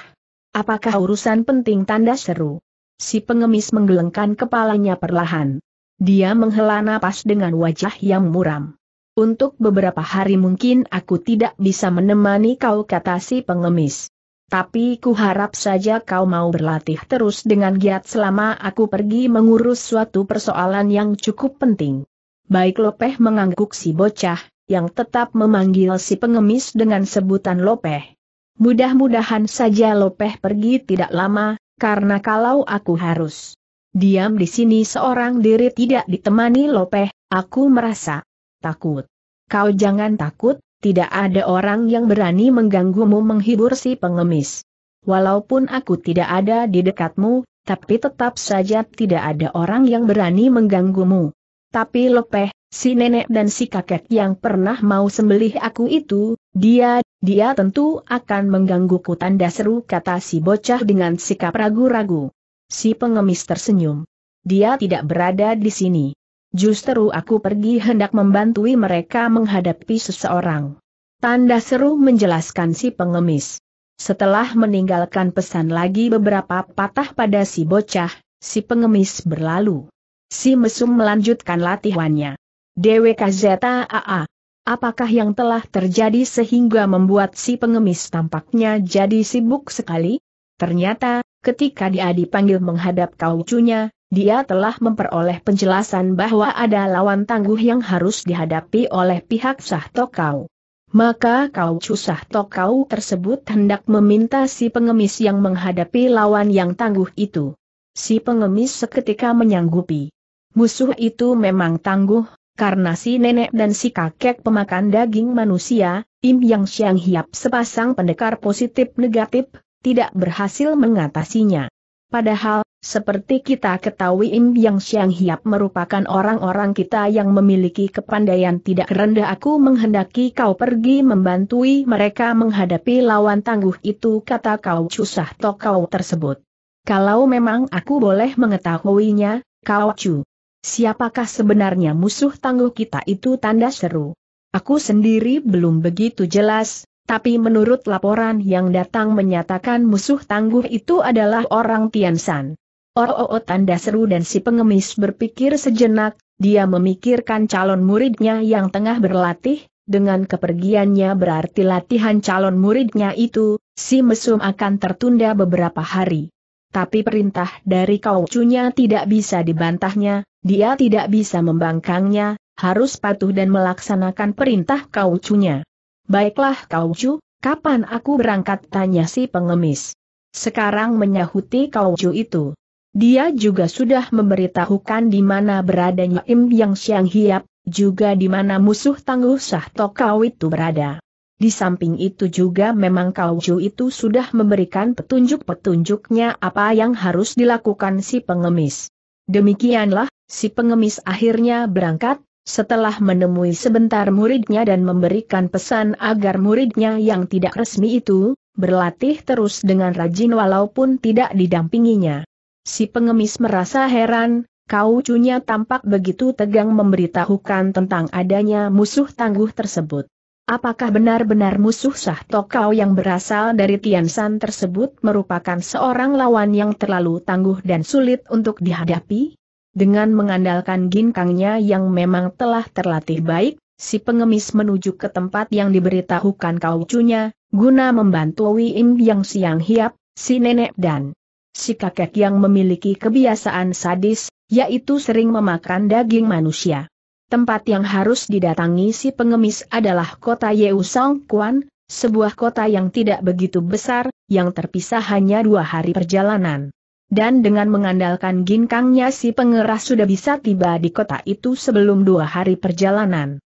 Apakah urusan penting tanda seru? Si pengemis menggelengkan kepalanya perlahan. Dia menghela napas dengan wajah yang muram. Untuk beberapa hari mungkin aku tidak bisa menemani kau kata si pengemis. Tapi kuharap saja kau mau berlatih terus dengan giat selama aku pergi mengurus suatu persoalan yang cukup penting. Baik Lopeh mengangguk si bocah, yang tetap memanggil si pengemis dengan sebutan Lopeh. Mudah-mudahan saja Lopeh pergi tidak lama, karena kalau aku harus Diam di sini seorang diri tidak ditemani Lopeh, aku merasa takut. Kau jangan takut, tidak ada orang yang berani mengganggumu menghibur si pengemis. Walaupun aku tidak ada di dekatmu, tapi tetap saja tidak ada orang yang berani mengganggumu. Tapi Lopeh, si nenek dan si kakek yang pernah mau sembelih aku itu, dia, dia tentu akan menggangguku tanda seru kata si bocah dengan sikap ragu-ragu. Si pengemis tersenyum. Dia tidak berada di sini. Justru aku pergi hendak membantui mereka menghadapi seseorang. Tanda seru menjelaskan si pengemis. Setelah meninggalkan pesan lagi beberapa patah pada si bocah, si pengemis berlalu. Si mesum melanjutkan latihannya. DWKZAA. Apakah yang telah terjadi sehingga membuat si pengemis tampaknya jadi sibuk sekali? Ternyata, ketika dia dipanggil menghadap kaucunya, dia telah memperoleh penjelasan bahwa ada lawan tangguh yang harus dihadapi oleh pihak Sah Tokau. Maka kaucu Sah Tokau tersebut hendak meminta si pengemis yang menghadapi lawan yang tangguh itu. Si pengemis seketika menyanggupi. Musuh itu memang tangguh, karena si nenek dan si kakek pemakan daging manusia, Im Yang siang Hiap sepasang pendekar positif negatif, tidak berhasil mengatasinya. Padahal, seperti kita ketahui Im Yang siang Hiap merupakan orang-orang kita yang memiliki kepandaian tidak rendah aku menghendaki kau pergi membantui mereka menghadapi lawan tangguh itu kata kau Cusah Tokau tersebut. Kalau memang aku boleh mengetahuinya, kau Cu. Siapakah sebenarnya musuh tangguh kita itu tanda seru? Aku sendiri belum begitu jelas, tapi menurut laporan yang datang menyatakan musuh tangguh itu adalah orang Tiansan. Oh, tanda seru dan si pengemis berpikir sejenak, dia memikirkan calon muridnya yang tengah berlatih, dengan kepergiannya berarti latihan calon muridnya itu, si mesum akan tertunda beberapa hari. Tapi perintah dari kaucunya tidak bisa dibantahnya, dia tidak bisa membangkangnya, harus patuh dan melaksanakan perintah kaucunya. Baiklah kau cu, kapan aku berangkat tanya si pengemis. Sekarang menyahuti kau cu itu. Dia juga sudah memberitahukan di mana beradanya Im Yang siang Hiap, juga di mana musuh tangguh Sah Tokau itu berada. Di samping itu juga memang Kau Ju itu sudah memberikan petunjuk-petunjuknya apa yang harus dilakukan si pengemis. Demikianlah, si pengemis akhirnya berangkat, setelah menemui sebentar muridnya dan memberikan pesan agar muridnya yang tidak resmi itu, berlatih terus dengan rajin walaupun tidak didampinginya. Si pengemis merasa heran, kau cunya tampak begitu tegang memberitahukan tentang adanya musuh tangguh tersebut. Apakah benar-benar musuh Sah Tokau yang berasal dari Tiansan tersebut merupakan seorang lawan yang terlalu tangguh dan sulit untuk dihadapi? Dengan mengandalkan ginkangnya yang memang telah terlatih baik, si pengemis menuju ke tempat yang diberitahukan kaucunya, guna membantu Wiim yang siang hiap, si nenek dan si kakek yang memiliki kebiasaan sadis, yaitu sering memakan daging manusia. Tempat yang harus didatangi si pengemis adalah kota Yeusong Kuan, sebuah kota yang tidak begitu besar, yang terpisah hanya dua hari perjalanan dan dengan mengandalkan ginkangnya si pengeras sudah bisa tiba di kota itu sebelum dua hari perjalanan.